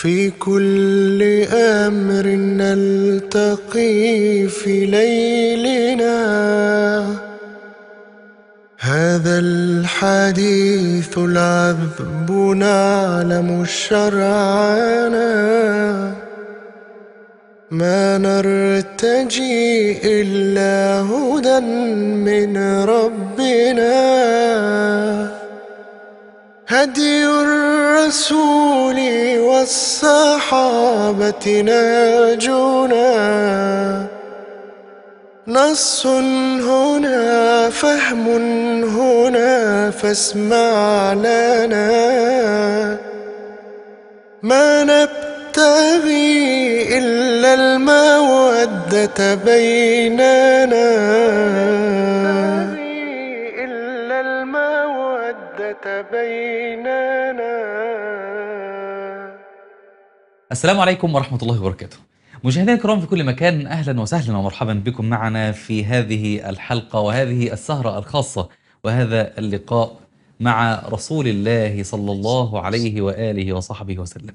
في كل امر نلتقي في ليلنا هذا الحديث العذب نعلم شرعنا ما نرتجي إلا هدى من ربنا هدي الرسول والصحابة ناجونا نص هنا فهم هنا فاسمع لنا ما نبتغي إلا المودة بيننا بيننا السلام عليكم ورحمة الله وبركاته مشاهدينا الكرام في كل مكان أهلا وسهلا ومرحبا بكم معنا في هذه الحلقة وهذه السهرة الخاصة وهذا اللقاء مع رسول الله صلى الله عليه وآله وصحبه وسلم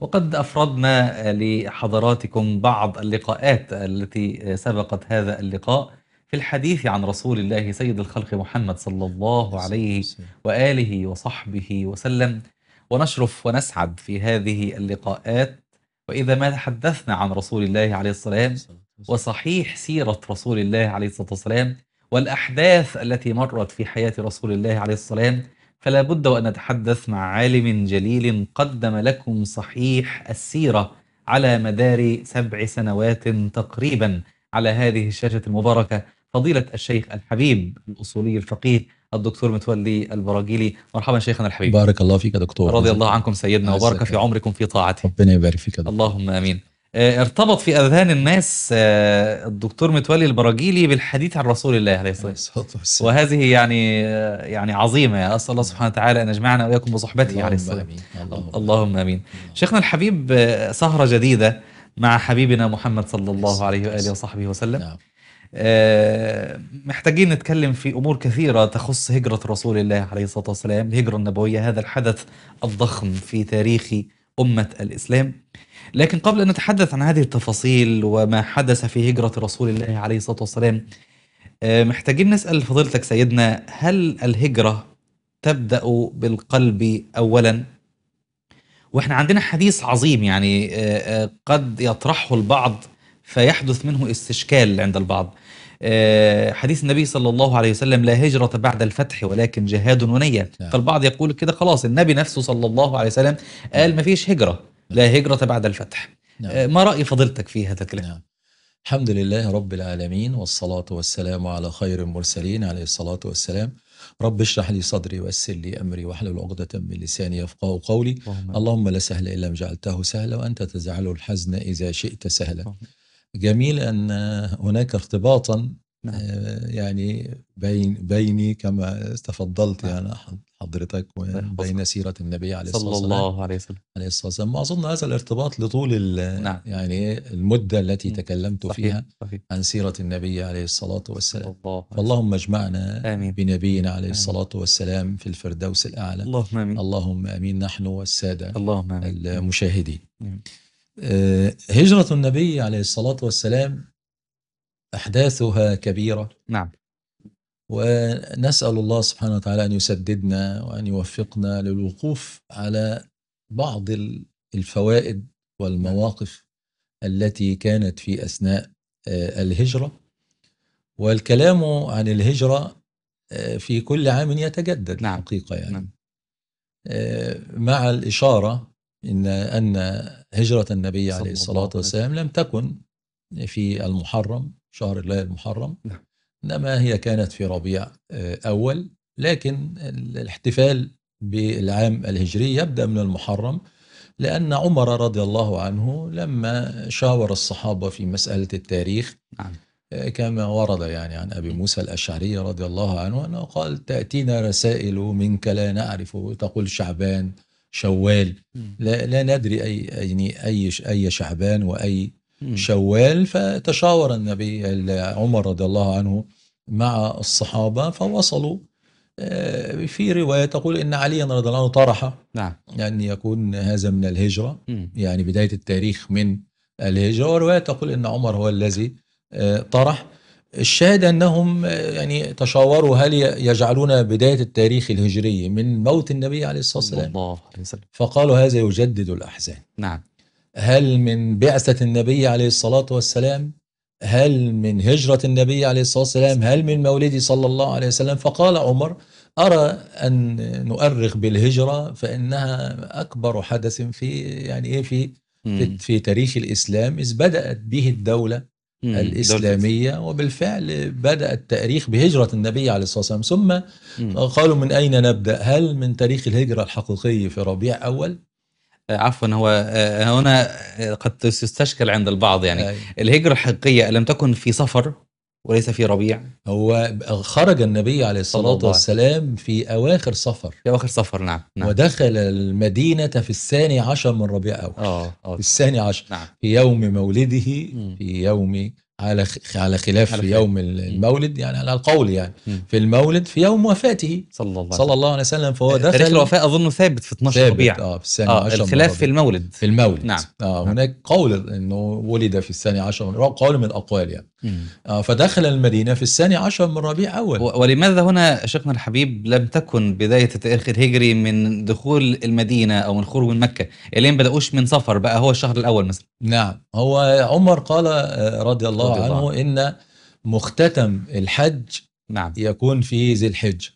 وقد أفردنا لحضراتكم بعض اللقاءات التي سبقت هذا اللقاء في الحديث عن رسول الله سيد الخلق محمد صلى الله عليه وآله وصحبه وسلم ونشرف ونسعد في هذه اللقاءات وإذا ما تحدثنا عن رسول الله عليه السلام وصحيح سيرة رسول الله عليه الصلاة والسلام والأحداث التي مرت في حياة رسول الله عليه السلام فلا بد وأن نتحدث مع عالم جليل قدم لكم صحيح السيرة على مدار سبع سنوات تقريبا على هذه الشاشة المباركة فضيلة الشيخ الحبيب الأصولي الفقيه الدكتور متولي البراجيلي مرحبا شيخنا الحبيب بارك الله فيك دكتور رضي الله عنكم سيدنا وبارك في عمركم في طاعته ربنا يبارك فيك دكتور. اللهم امين آه، ارتبط في اذهان الناس آه، الدكتور متولي البراجيلي بالحديث عن رسول الله عليه الصلاه والسلام وهذه يعني آه، يعني عظيمه اسال الله سبحانه وتعالى ان يجمعنا واياكم بصحبته عليه الصلاه والسلام اللهم امين شيخنا الحبيب سهره جديده مع حبيبنا محمد صلى الله عليه واله وصحبه وسلم نعم. آه، محتاجين نتكلم في أمور كثيرة تخص هجرة رسول الله عليه الصلاة والسلام الهجرة النبوية هذا الحدث الضخم في تاريخ أمة الإسلام لكن قبل أن نتحدث عن هذه التفاصيل وما حدث في هجرة رسول الله عليه الصلاة والسلام آه، محتاجين نسأل فضيلتك سيدنا هل الهجرة تبدأ بالقلب أولا وإحنا عندنا حديث عظيم يعني آه، قد يطرحه البعض فيحدث منه استشكال عند البعض آه، حديث النبي صلى الله عليه وسلم لا هجرة بعد الفتح ولكن جهاد ونية نعم. فالبعض يقول كده خلاص النبي نفسه صلى الله عليه وسلم قال ما نعم. فيش هجرة نعم. لا هجرة بعد الفتح نعم. آه، ما رأي فضيلتك في هذا الكلام نعم. الحمد لله رب العالمين والصلاة والسلام على خير المرسلين عليه الصلاة والسلام رب اشرح لي صدري ويسر لي امري واحلل عقدة من لساني يفقهوا قولي اللهم لا سهل الا ما جعلته سهلا وانت تجعل الحزن اذا شئت سهلا جميل أن هناك ارتباطا نعم. آه، يعني بين بيني كما تفضلت نعم. يعني حضرتك وبين سيرة النبي عليه الصلاة والسلام صلى الله عليه وسلم عليه الصلاة والسلام اظن هذا الارتباط لطول نعم. يعني المدة التي تكلمت صحيح. فيها صحيح. عن سيرة النبي عليه الصلاة والسلام الله اللهم اجمعنا آمين. بنبينا عليه آمين. الصلاة والسلام في الفردوس الأعلى اللهم آمين اللهم آمين نحن والسادة اللهم آمين. المشاهدين آمين. آه، هجرة النبي عليه الصلاة والسلام أحداثها كبيرة نعم ونسأل الله سبحانه وتعالى أن يسددنا وأن يوفقنا للوقوف على بعض الفوائد والمواقف التي كانت في أثناء آه، الهجرة والكلام عن الهجرة آه، في كل عام يتجدد نعم. حقيقة يعني نعم. مع الإشارة إن أن هجرة النبي عليه الصلاة والسلام لم تكن في المحرم شهر الله المحرم نعم. إنما هي كانت في ربيع آه، أول لكن الاحتفال بالعام الهجري يبدأ من المحرم لأن عمر رضي الله عنه لما شاور الصحابة في مسألة التاريخ نعم. آه، كما ورد يعني عن أبي موسى الأشعري رضي الله عنه أنه قال تأتينا رسائل منك لا نعرف تقول شعبان شوال لا, لا ندري أي يعني أي أي شعبان وأي شوال فتشاور النبي عمر رضي الله عنه مع الصحابة فوصلوا آه، في رواية تقول إن عليا رضي الله عنه طرح نعم. أن يكون هذا من الهجرة يعني بداية التاريخ من الهجرة ورواية تقول إن عمر هو الذي آه، طرح الشاهد انهم يعني تشاوروا هل يجعلون بدايه التاريخ الهجري من موت النبي عليه الصلاه والسلام الله عليه وسلم فقالوا هذا يجدد الاحزان نعم هل من بعثه النبي عليه الصلاه والسلام هل من هجره النبي عليه الصلاه والسلام هل من مولده صلى الله عليه وسلم فقال عمر أرى أن نؤرخ بالهجرة فإنها أكبر حدث في يعني إيه في في, في تاريخ الإسلام إذ بدأت به الدولة الإسلامية وبالفعل بدأ التاريخ بهجرة النبي عليه الصلاة والسلام ثم قالوا من أين نبدأ هل من تاريخ الهجرة الحقيقي في ربيع أول آه، عفوا هو آه، هنا قد تستشكل عند البعض يعني الهجرة الحقيقية لم تكن في سفر وليس في ربيع هو خرج النبي عليه الصلاة والسلام في أواخر صفر في أواخر صفر نعم, نعم. ودخل المدينة في الثاني عشر من ربيع أول آه. آه. في الثاني عشر نعم. في يوم مولده م. في يوم على على خلاف على في يوم المولد يعني على القول يعني في المولد في يوم وفاته صلى الله عليه صلى الله عليه وسلم فهو آه، دخل تاريخ الوفاة اظن ثابت في 12 ربيع اه في السنة آه الخلاف في المولد في المولد نعم آه نعم. هناك قول انه ولد في الثاني عشر من ربيع قول من الاقوال يعني آه فدخل المدينة في الثاني عشر من ربيع اول ولماذا هنا شيخنا الحبيب لم تكن بداية التاريخ الهجري من دخول المدينة او من خروج من مكة الين بدأوش من صفر بقى هو الشهر الاول مثلا نعم هو عمر قال آه، رضي الله الله عنه ان مختتم الحج نعم. يكون في ذي الحج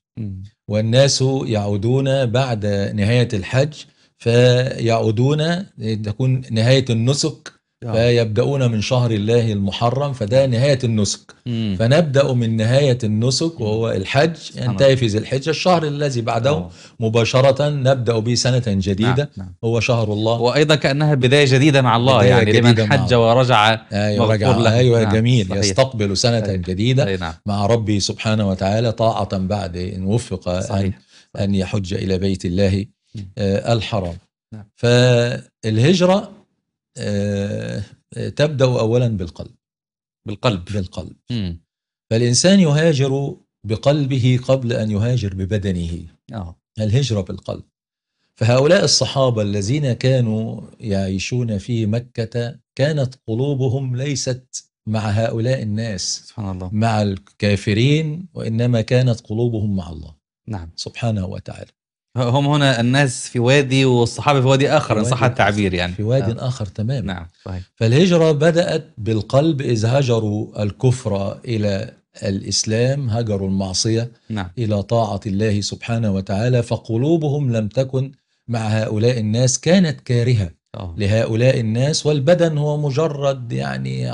والناس يعودون بعد نهايه الحج فيعودون تكون نهايه النسك آه. فيبدأون من شهر الله المحرم فده نهاية النسك مم. فنبدأ من نهاية النسك وهو الحج ينتهي في ذي الحجة الشهر الذي بعده أوه. مباشرة نبدأ به سنة نعم، جديدة نعم. نعم. هو شهر الله وأيضا كأنها بداية جديدة مع الله بداية يعني لمن حج ورجع أيوة رجع له. أيوة نعم. جميل صحيح. يستقبل سنة صحيح. طيب. جديدة صحيح. طيب، نعم. مع ربه سبحانه وتعالى طاعة بعد إن وفق صحيح. أن, أن يحج إلى بيت الله آه، الحرام نعم. فالهجرة آه، آه، تبدأ أولا بالقلب بالقلب بالقلب م. فالإنسان يهاجر بقلبه قبل أن يهاجر ببدنه آه. الهجرة بالقلب فهؤلاء الصحابة الذين كانوا يعيشون في مكة كانت قلوبهم ليست مع هؤلاء الناس سبحان الله مع الكافرين وإنما كانت قلوبهم مع الله نعم سبحانه وتعالى هم هنا الناس في وادي والصحابه في وادي اخر ان صح التعبير يعني في وادي آه. اخر تماما نعم صحيح. فالهجره بدات بالقلب اذ هجروا الكفر الى الاسلام هجروا المعصيه نعم. الى طاعه الله سبحانه وتعالى فقلوبهم لم تكن مع هؤلاء الناس كانت كارهه أوه. لهؤلاء الناس والبدن هو مجرد يعني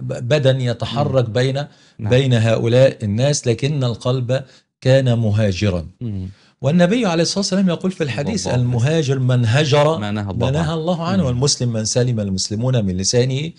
بدن يتحرك بين نعم. بين هؤلاء الناس لكن القلب كان مهاجرا مم. والنبي عليه الصلاة والسلام يقول في الحديث المهاجر من هجر ما نهى الله, نهى الله عنه والمسلم من سلم المسلمون من لسانه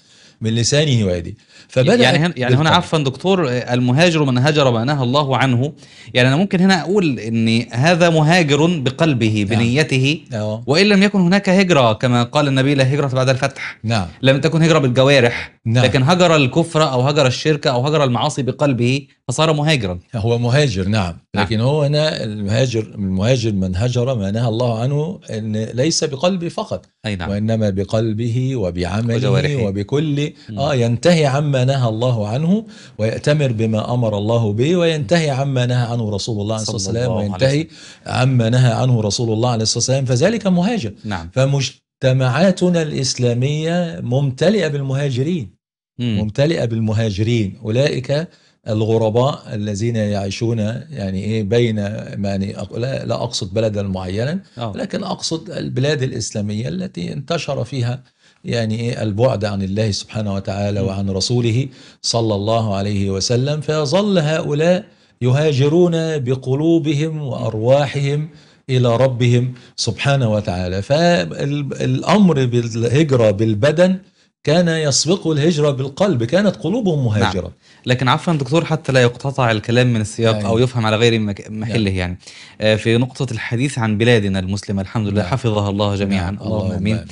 من لسانه ويده فبدا يعني هنا يعني هنا عفوا دكتور المهاجر من هجر ما نهى الله عنه يعني انا ممكن هنا اقول ان هذا مهاجر بقلبه نعم. بنيته نعم. وان لم يكن هناك هجره كما قال النبي لا هجره بعد الفتح نعم لم تكن هجره بالجوارح نعم. لكن هجر الكفر او هجر الشرك او هجر المعاصي بقلبه فصار مهاجرا هو مهاجر نعم. نعم لكن هو هنا المهاجر المهاجر من هجر ما نهى الله عنه ان ليس بقلبه فقط أي نعم. وانما بقلبه وبعمله وجوارحي. وبكل اه ينتهي عما نهى الله عنه ويأتمر بما امر الله به وينتهي عما نهى عنه رسول الله عليه الصلاة عليه وسلم وينتهي عما نهى عنه رسول الله عليه الصلاه والسلام فذلك مهاجر نعم. فمجتمعاتنا الاسلاميه ممتلئه بالمهاجرين ممتلئه بالمهاجرين اولئك الغرباء الذين يعيشون يعني ايه بين يعني لا, لا اقصد بلدا معينا آه. لكن اقصد البلاد الاسلاميه التي انتشر فيها يعني ايه البعد عن الله سبحانه وتعالى وعن رسوله صلى الله عليه وسلم فيظل هؤلاء يهاجرون بقلوبهم وارواحهم الى ربهم سبحانه وتعالى فالامر بالهجره بالبدن كان يسبقه الهجرة بالقلب كانت قلوبهم نعم. مهاجرة نعم. لكن عفوا دكتور حتى لا يقتطع الكلام من السياق يعني. أو يفهم على غير نعم. محله يعني, يعني. في نقطة الحديث عن بلادنا المسلمة الحمد لله نعم. حفظها الله نعم. جميعا نعم. اللهم آمين نعم.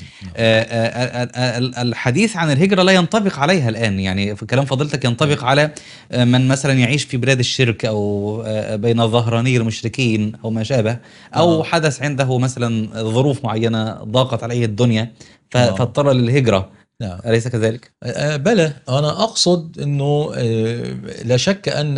الحديث عن الهجرة لا ينطبق عليها الآن يعني كلام فضيلتك ينطبق على من مثلا يعيش في بلاد الشرك أو بين ظهراني المشركين أو ما شابه أو نعم. حدث عنده مثلا ظروف معينة ضاقت عليه الدنيا فاضطر للهجرة نعم أليس كذلك؟ أه، أه، بلى أنا أقصد أنه أه، لا شك أن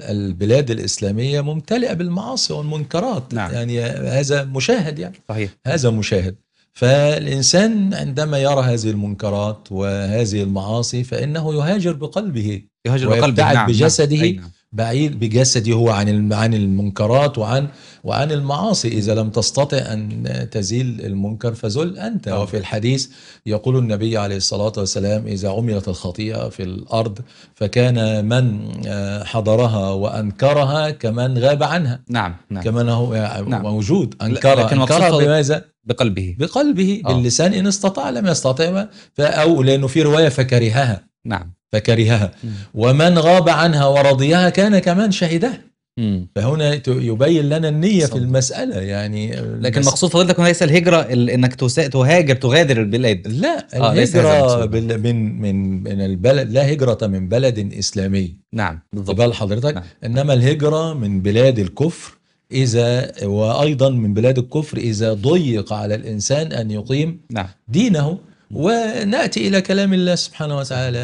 البلاد الإسلامية ممتلئة بالمعاصي والمنكرات نعم. يعني هذا مشاهد يعني صحيح هذا مشاهد فالإنسان عندما يرى هذه المنكرات وهذه المعاصي فإنه يهاجر بقلبه يهاجر بقلبه نعم،, نعم بجسده نعم. بعيد بجسده هو عن عن المنكرات وعن وعن المعاصي اذا لم تستطع ان تزيل المنكر فزل انت أوه. وفي الحديث يقول النبي عليه الصلاه والسلام اذا عملت الخطيئه في الارض فكان من آه، حضرها وانكرها كمن غاب عنها نعم, نعم. كمن هو نعم. موجود انكرها لكن انكرها بماذا؟ بقلبه بقلبه أوه. باللسان ان استطاع لم يستطع او لانه في روايه فكرهها نعم فكرهها ومن غاب عنها ورضيها كان كمان شهدها فهنا يبين لنا النية صدق. في المسألة يعني لكن مقصود فضلتك ليس الهجرة انك تهاجر تغادر البلاد لا آه الهجرة بال... من من من البلد لا هجرة من بلد إسلامي نعم بالضبط حضرتك نعم. انما الهجرة من بلاد الكفر إذا وأيضا من بلاد الكفر إذا ضيق على الإنسان أن يقيم نعم. دينه وناتي الى كلام الله سبحانه وتعالى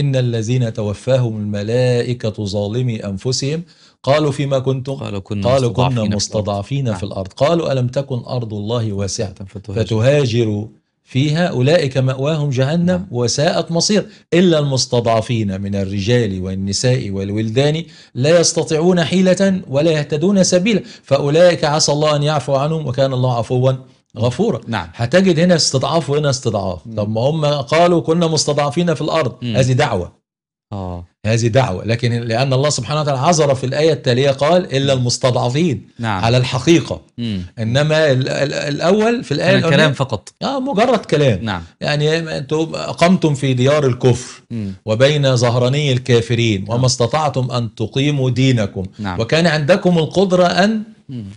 ان الذين توفاهم الملائكه ظالمي انفسهم قالوا فيما كنتم قالوا كنا, قالوا مستضعفين, كنا مستضعفين في الارض نعم. قالوا الم تكن ارض الله واسعه فتهاجروا فيها أولئك مأواهم جهنم نعم. وساءت مصير إلا المستضعفين من الرجال والنساء والولدان لا يستطيعون حيلة ولا يهتدون سبيلا فأولئك عسى الله أن يعفو عنهم وكان الله عفوا غفورة نعم هتجد هنا استضعاف وهنا استضعاف مم. طب ما هم قالوا كنا مستضعفين في الأرض هذه دعوة آه. هذه دعوة لكن لأن الله سبحانه وتعالى عذر في الآية التالية قال إلا المستضعفين نعم. على الحقيقة مم. إنما الأول في الآية الكلام كلام فقط آه مجرد كلام نعم. يعني أنتم أقمتم في ديار الكفر مم. وبين ظهراني الكافرين نعم. وما استطعتم أن تقيموا دينكم نعم. وكان عندكم القدرة أن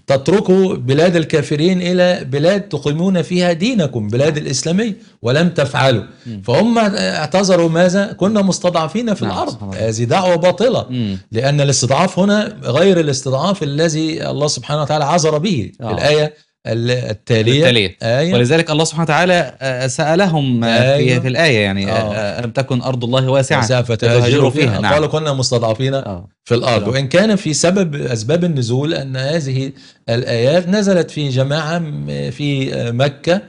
تتركوا بلاد الكافرين إلى بلاد تقيمون فيها دينكم بلاد نعم. الاسلامي ولم تفعلوا فهم اعتذروا ماذا كنا مستضعفين في نعم، الأرض هذه دعوة باطلة لأن الاستضعاف هنا غير الاستضعاف الذي الله سبحانه وتعالى عذر به آه. الآية التالية, التالية. آية. ولذلك الله سبحانه وتعالى آه، سألهم آه، آية. في الآية يعني آه،, آه. ألم تكن أرض الله واسعة فتهاجروا فيها, نعم. قالوا كنا مستضعفين في الأرض وإن كان في سبب أسباب النزول أن هذه الآيات نزلت في جماعة في مكة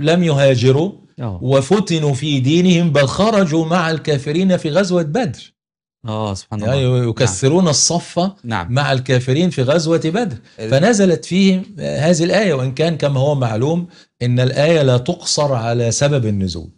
لم يهاجروا أوه. وفتنوا في دينهم بل خرجوا مع الكافرين في غزوة بدر اه سبحان يعني الله يعني يكسرون نعم. الصف نعم. مع الكافرين في غزوة بدر فنزلت فيه هذه الآية وإن كان كما هو معلوم إن الآية لا تقصر على سبب النزول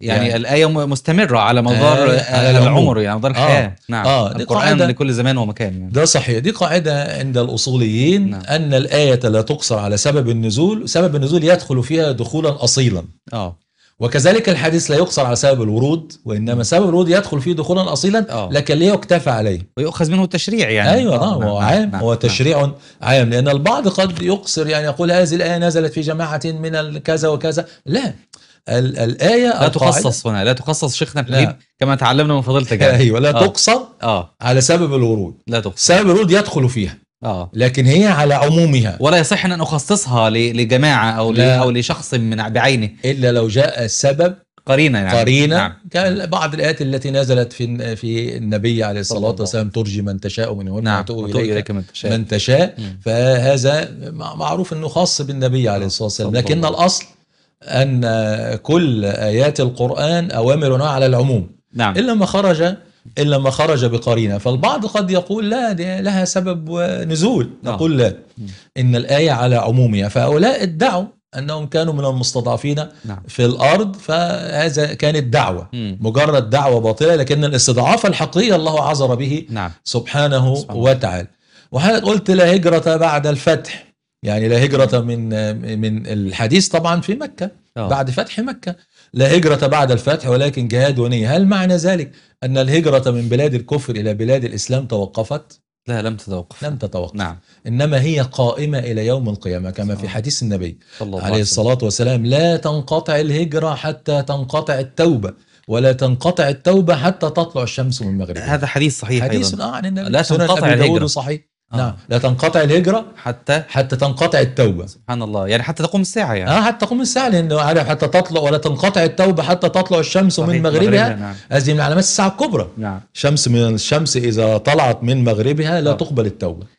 يعني, يعني الآية مستمرة على مدار آه على العمر يعني مدار الحياة آه. آه نعم آه دي القرآن قاعدة لكل زمان ومكان يعني. ده صحيح دي قاعدة عند الأصوليين نعم. أن الآية لا تقصر على سبب النزول سبب النزول يدخل فيها دخولا أصيلا آه وكذلك الحديث لا يقصر على سبب الورود وانما سبب الورود يدخل فيه دخولا اصيلا أوه. لكن لا يكتفى عليه ويؤخذ منه التشريع يعني ايوه آه، نعم،, نعم هو عام هو تشريع نعم. عام لان البعض قد يقصر يعني يقول هذه الايه نزلت في جماعه من كذا وكذا لا الآية لا تخصص هنا لا تخصص شيخنا الحبيب كما تعلمنا من فضيلتك ايوه لا آه. تقصر آه. على سبب الورود لا تقصر سبب الورود يدخل فيها اه لكن هي على عمومها ولا يصح ان اخصصها لجماعه او لا. او لشخص من بعينه الا لو جاء السبب قرينه يعني قرينه نعم. كبعض الايات التي نزلت في في النبي عليه الصلاه والسلام ترجي من تشاء منهن نعم. وتؤوي اليك من تشاء من تشاء فهذا معروف انه خاص بالنبي عليه الصلاه والسلام لكن الاصل ان كل ايات القران اوامر على العموم نعم. الا ما خرج إلا ما خرج بقرينة فالبعض قد يقول لا دي لها سبب نزول نعم. نقول لا إن الآية على عمومها فهؤلاء ادعوا أنهم كانوا من المستضعفين نعم. في الأرض فهذا كانت دعوة مجرد دعوة باطلة لكن الاستضعاف الحقيقي الله عذر به نعم. سبحانه, سبحانه وتعالى وحضرتك قلت لا هجرة بعد الفتح يعني لا هجرة من من الحديث طبعا في مكة آه. بعد فتح مكة لا هجرة بعد الفتح ولكن جهاد ونية هل معنى ذلك أن الهجرة من بلاد الكفر إلى بلاد الإسلام توقفت؟ لا لم تتوقف لم تتوقف نعم إنما هي قائمة إلى يوم القيامة كما في حديث النبي الله عليه الصلاة والسلام لا تنقطع الهجرة حتى تنقطع التوبة ولا تنقطع التوبة حتى تطلع الشمس من المغرب هذا حديث صحيح حديث أيضا. آه، عن النبي لا تنقطع الهجرة صحيح نعم. آه. نعم لا تنقطع الهجرة حتى حتى تنقطع التوبة سبحان الله يعني حتى تقوم الساعة يعني اه حتى تقوم الساعة لأنه عارف حتى تطلع ولا تنقطع التوبة حتى تطلع الشمس من مغربها نعم. هذه من علامات الساعة الكبرى نعم شمس من الشمس إذا طلعت من مغربها لا آه. تقبل التوبة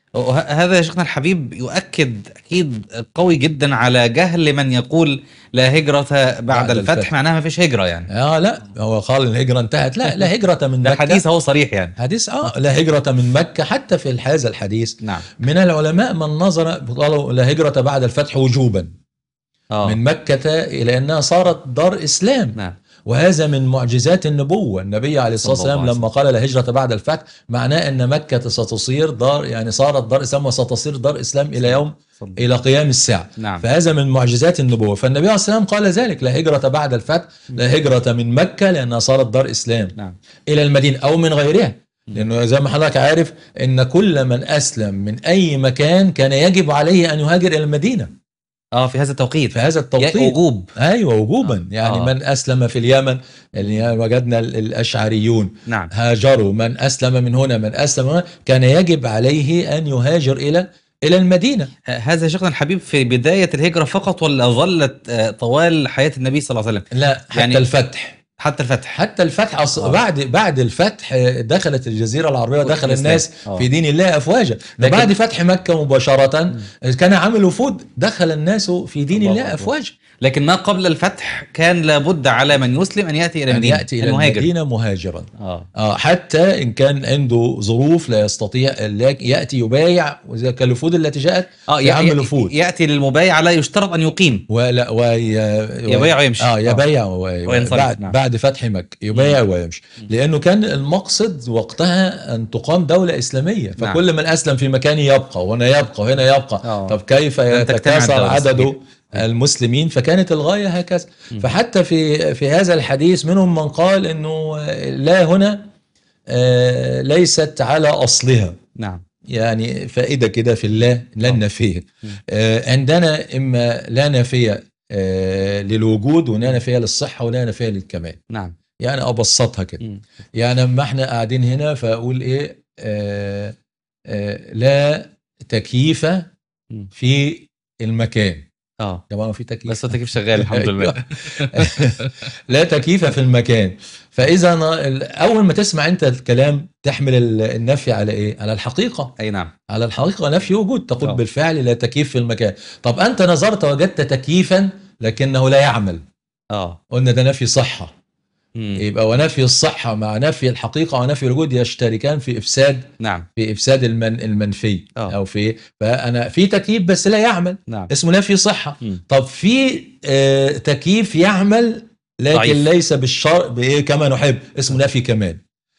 هذا يا شيخنا الحبيب يؤكد اكيد قوي جدا على جهل من يقول لا هجرة بعد, بعد الفتح, الفتح معناها ما فيش هجرة يعني اه لا هو قال الهجرة انتهت لا لا هجرة من مكة الحديث هو صريح يعني حديث اه لا هجرة من مكة حتى في هذا الحديث نعم من العلماء من نظر قالوا لا هجرة بعد الفتح وجوبا آه. من مكة إلى أنها صارت دار إسلام نعم وهذا من معجزات النبوة النبي عليه الصلاة والسلام لما قال لا هجرة بعد الفتح معناه أن مكة ستصير دار يعني صارت دار إسلام وستصير دار إسلام إلى يوم إلى قيام الساعة نعم. فهذا من معجزات النبوة فالنبي عليه الصلاة والسلام قال ذلك لا هجرة بعد الفتح لا نعم. هجرة من مكة لأنها صارت دار إسلام نعم. إلى المدينة أو من غيرها نعم. لانه زي ما حضرتك عارف ان كل من اسلم من اي مكان كان يجب عليه ان يهاجر الى المدينه اه في هذا التوقيت في هذا التوقيت وجوب ايوه وجوبا آه. يعني آه. من اسلم في اليمن يعني وجدنا الاشعريون نعم. هاجروا من اسلم من هنا من اسلم هنا كان يجب عليه ان يهاجر الى الى المدينه آه، هذا شيخنا الحبيب في بدايه الهجره فقط ولا ظلت آه، طوال حياه النبي صلى الله عليه وسلم لا يعني حتى يعني الفتح حتى الفتح حتى الفتح أص... آه. بعد بعد الفتح آه، دخلت الجزيره العربيه ودخل الناس آه. في دين الله افواجا لكن... بعد فتح مكه مباشره كان عامل وفود دخل الناس في دين الله, الله افواجا لكن ما قبل الفتح كان لابد على من يسلم ان ياتي الى المدينه ياتي الى المهاجر. المدينه مهاجرا آه. آه حتى ان كان عنده ظروف لا يستطيع ياتي يبايع الوفود التي جاءت آه يعمل الوفود ياتي للمبايع لا يشترط ان يقيم ولا وي... وي... يبايع ويمشي اه يبايع آه. وي... وينصرف بعد, نعم. بعد فتح مكه يبايع مم. ويمشي مم. لانه كان المقصد وقتها ان تقام دوله اسلاميه نعم. فكل نعم. من اسلم في مكانه يبقى وهنا يبقى وهنا يبقى آه. طب كيف يتكاثر عدده إيه. المسلمين فكانت الغاية هكذا فحتى في في هذا الحديث منهم من قال أنه لا هنا آه، ليست على أصلها نعم يعني فائدة كده في الله لا آه. نفية آه، عندنا إما لا نفية للوجود ولا نفية للصحة ولا نفية للكمال نعم يعني أبسطها كده يعني ما احنا قاعدين هنا فأقول إيه آآ آآ لا تكييف في المكان اه طبعا في تكييف بس التكييف شغال الحمد أيوة. لله لا تكييف في المكان فاذا اول ما تسمع انت الكلام تحمل النفي على ايه على الحقيقه اي نعم على الحقيقه نفي وجود تقول أوه. بالفعل لا تكييف في المكان طب انت نظرت وجدت تكييفا لكنه لا يعمل اه قلنا ده نفي صحه يبقى ونفي الصحة مع نفي الحقيقة ونفي الوجود يشتركان في إفساد نعم في إفساد المن المنفي أوه. أو في فأنا في تكييف بس لا يعمل نعم. اسمه نفي صحة مم. طب في آه تكييف يعمل لكن ليس بالشر بإيه كما نحب اسمه نفي كمال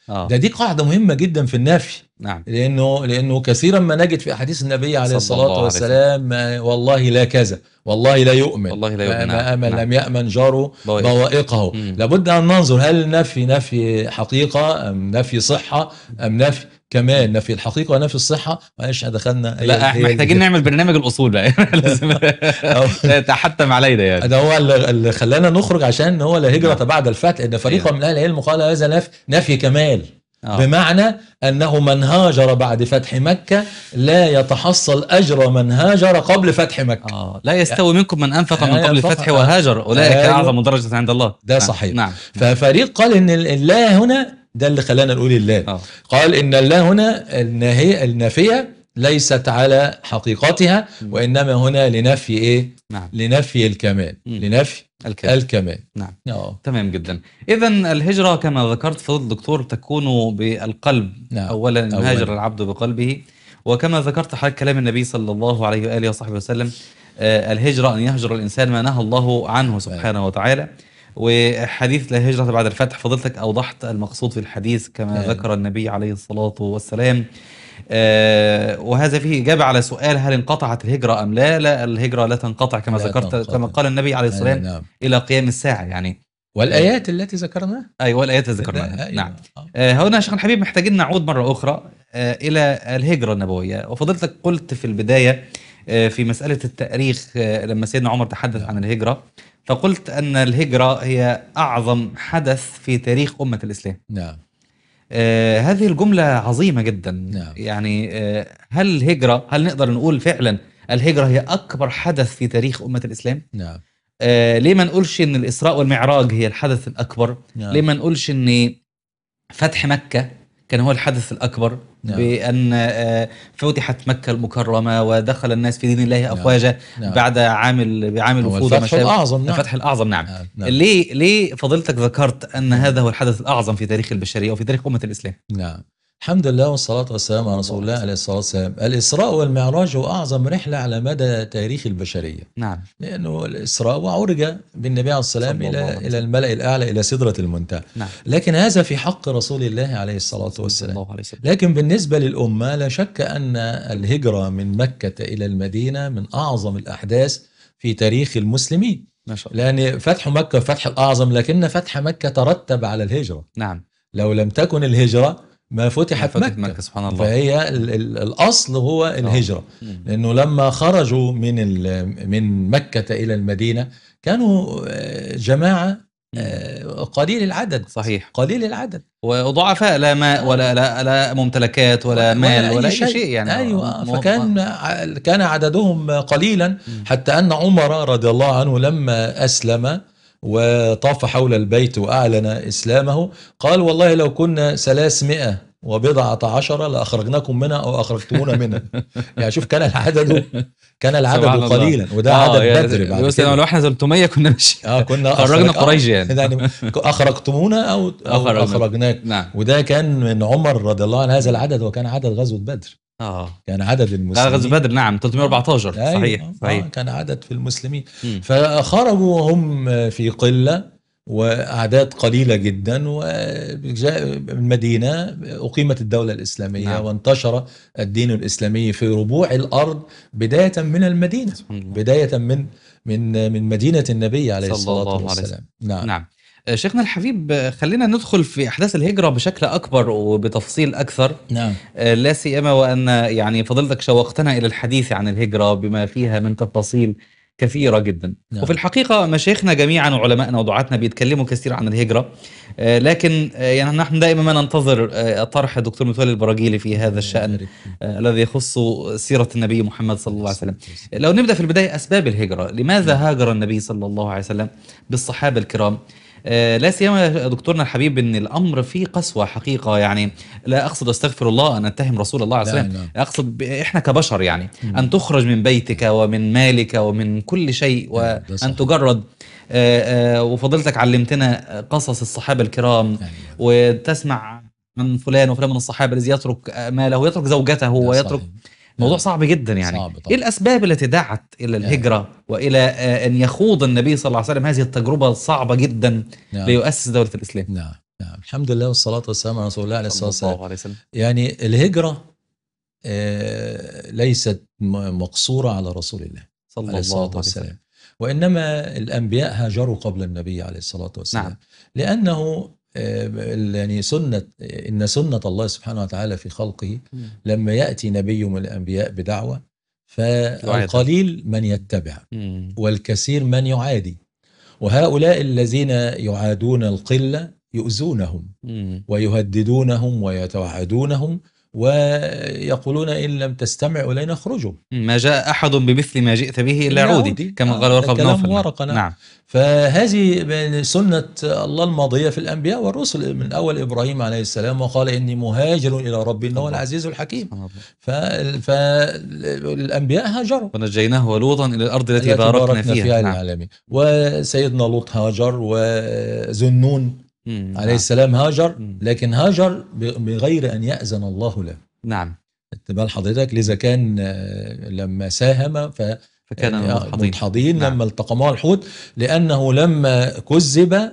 آه. ده دي قاعدة مهمة جدا في النفي نعم لانه لانه كثيرا ما نجد في احاديث النبي عليه الصلاه والسلام عليه. والله لا كذا والله لا يؤمن والله لا يؤمن ما آمن نعم. لم يامن جاره بوائقه لابد ان ننظر هل النفي نفي حقيقه ام نفي صحه ام نفي كمان نفي الحقيقه ونفي الصحه معلش دخلنا لا احنا محتاجين نعمل برنامج الاصول بقى لازم تحتم علينا يعني ده هو اللي خلانا نخرج عشان هو لا هجره نعم. بعد الفتح ان فريقا أيوة. من اهل العلم قال هذا نفي نفي كمال آه. بمعنى أنه من هاجر بعد فتح مكة لا يتحصل أجر من هاجر قبل فتح مكة آه. لا يستوي يعني منكم من أنفق من قبل الفتح وهاجر أولئك آه. أعظم درجة عند الله ده نعم. صحيح نعم. ففريق قال أن الله هنا ده اللي خلانا نقول الله آه. قال إن الله هنا النهي النافية ليست على حقيقتها وإنما هنا لنفي إيه؟ نعم. لنفي الكمال م. لنفي الكمال الكمال نعم أوه. تمام جدا اذا الهجره كما ذكرت فضل الدكتور تكون بالقلب نعم. اولا يهاجر العبد بقلبه وكما ذكرت حضرتك كلام النبي صلى الله عليه واله وصحبه وسلم آه الهجره ان يهجر الانسان ما نهى الله عنه سبحانه نعم. وتعالى وحديث لا هجرة بعد الفتح فضلتك أوضحت المقصود في الحديث كما نعم. ذكر النبي عليه الصلاة والسلام آه، وهذا فيه إجابة على سؤال هل انقطعت الهجرة أم لا لا الهجرة لا تنقطع كما لا ذكرت تنقطع. كما قال النبي عليه الصلاة والسلام نعم. إلى قيام الساعة يعني والآيات التي ذكرناها أيوة والآيات التي ذكرناها نعم نعم آه، هنا يا شيخ الحبيب محتاجين نعود مرة أخرى آه، إلى الهجرة النبوية وفضلتك قلت في البداية في مسألة التأريخ لما سيدنا عمر تحدث نعم. عن الهجرة فقلت أن الهجرة هي أعظم حدث في تاريخ أمة الإسلام نعم آه هذه الجملة عظيمة جدا نعم. يعني آه هل الهجرة هل نقدر نقول فعلا الهجرة هي أكبر حدث في تاريخ أمة الإسلام؟ نعم آه ليه ما نقولش إن الإسراء والمعراج هي الحدث الأكبر؟ نعم. ليه ما نقولش إن فتح مكة كان هو الحدث الأكبر نعم. بأن آه، فتحت مكة المكرمة ودخل الناس في دين الله نعم. أفواجا نعم. بعد عام بعام الوفود الفتح الأعظم نعم. الفتح الأعظم نعم. نعم. نعم. ليه ليه فضيلتك ذكرت أن هذا هو الحدث الأعظم في تاريخ البشرية وفي تاريخ أمة الإسلام؟ نعم الحمد لله والصلاة والسلام على رسول الله عليه الصلاة والسلام الإسراء والمعراج هو أعظم رحلة على مدى تاريخ البشرية نعم لأنه الإسراء وعرج بالنبي عليه السلام إلى إلى الملأ الأعلى إلى سدرة المنتهى نعم. لكن هذا في حق رسول الله عليه الصلاة والسلام الله عليه لكن بالنسبة للأمة لا شك أن الهجرة من مكة إلى المدينة من أعظم الأحداث في تاريخ المسلمين ما شاء الله. لأن فتح مكة فتح الأعظم لكن فتح مكة ترتب على الهجرة نعم لو لم تكن الهجرة ما فتحت مكة, مكة سبحان الله فهي الـ الـ الأصل هو آه. الهجرة لأنه لما خرجوا من من مكة إلى المدينة كانوا آه، جماعة آه، قليل العدد صحيح قليل العدد وضعفاء لا ماء ولا لا, لا ممتلكات ولا مال ولا, ولا أي شيء, شيء يعني أيوة فكان كان عددهم قليلا حتى أن عمر رضي الله عنه لما أسلم وطاف حول البيت وأعلن إسلامه قال والله لو كنا ثلاثمائة وبضعة عشر لأخرجناكم منها أو أخرجتمونا منها يعني شوف كان العدد كان العدد قليلا وده آه عدد بدري بدر بعد بس لو احنا 300 كنا مش اه كنا خرجنا آه، قريش يعني. يعني اخرجتمونا او, أو اخرجناك نعم. وده كان من عمر رضي الله عن هذا العدد وكان عدد غزوه بدر اه كان عدد المسلمين غزو بدر نعم 314 آه. أيوة، صحيح آه. صحيح آه. كان عدد في المسلمين م. فخرجوا وهم في قله واعداد قليله جدا وجاء المدينه اقيمت الدوله الاسلاميه نعم. وانتشر الدين الاسلامي في ربوع الارض بدايه من المدينه بدايه من من من مدينه النبي عليه الصلاه والسلام عليه. نعم, نعم. آه، شيخنا الحبيب آه، خلينا ندخل في احداث الهجره بشكل اكبر وبتفصيل اكثر نعم آه، لا سيما وان يعني فضلتك شوقتنا الى الحديث عن الهجره بما فيها من تفاصيل كثيرة جدا نعم. وفي الحقيقة مشايخنا جميعا وعلمائنا ودعاتنا بيتكلموا كثير عن الهجرة لكن يعني نحن دائما ما ننتظر طرح الدكتور متولي البراجيلي في هذا الشأن الذي يخص سيرة النبي محمد صلى الله عليه وسلم لو نبدأ في البداية أسباب الهجرة لماذا نعم. هاجر النبي صلى الله عليه وسلم بالصحابة الكرام آه، لا سيما دكتورنا الحبيب ان الامر فيه قسوه حقيقه يعني لا اقصد استغفر الله ان اتهم رسول الله عليه وسلم اقصد احنا كبشر يعني ان تخرج من بيتك ومن مالك ومن كل شيء وان تجرد آه، آه، وفضيلتك علمتنا قصص الصحابه الكرام أيوة. وتسمع من فلان وفلان من الصحابه الذي يترك ماله ويترك زوجته ويترك صحيح. موضوع صعب جدا يعني صعب طبعا. ايه الاسباب التي دعت الى الهجره والى آه، ان يخوض النبي صلى الله عليه وسلم هذه التجربه الصعبه جدا نعم. ليؤسس دوله الاسلام نعم نعم الحمد لله والصلاه والسلام على رسول الله عليه الصلاه والسلام يعني الهجره آه، ليست مقصوره على رسول الله صلى الله عليه الصلاه والسلام وانما الانبياء هاجروا قبل النبي عليه الصلاه والسلام نعم. لانه آه، يعني سنة إن سنة الله سبحانه وتعالى في خلقه لما يأتي نبي من الأنبياء بدعوة فالقليل من يتبع والكثير من يعادي وهؤلاء الذين يعادون القلة يؤذونهم ويهددونهم ويتوعدونهم ويقولون إن لم تستمعوا إلينا اخرجوا ما جاء أحد بمثل ما جئت به إلا عودي كما آه، قال ورقة بن ورقة نعم. نعم. فهذه سنة الله الماضية في الأنبياء والرسل من أول إبراهيم عليه السلام وقال إني مهاجر إلى ربي إنه هو العزيز الحكيم فالأنبياء هاجروا ونجيناه ولوطا إلى الأرض التي باركنا فيها, فيها نعم. العالمين وسيدنا لوط هاجر وزنون مم. عليه نعم. السلام هاجر مم. لكن هاجر بغير أن يأذن الله له نعم اتبال حضرتك لذا كان آه، لما ساهم ف فكان آه، منحضين, منحضين نعم. لما التقموا الحوت لأنه لما كذب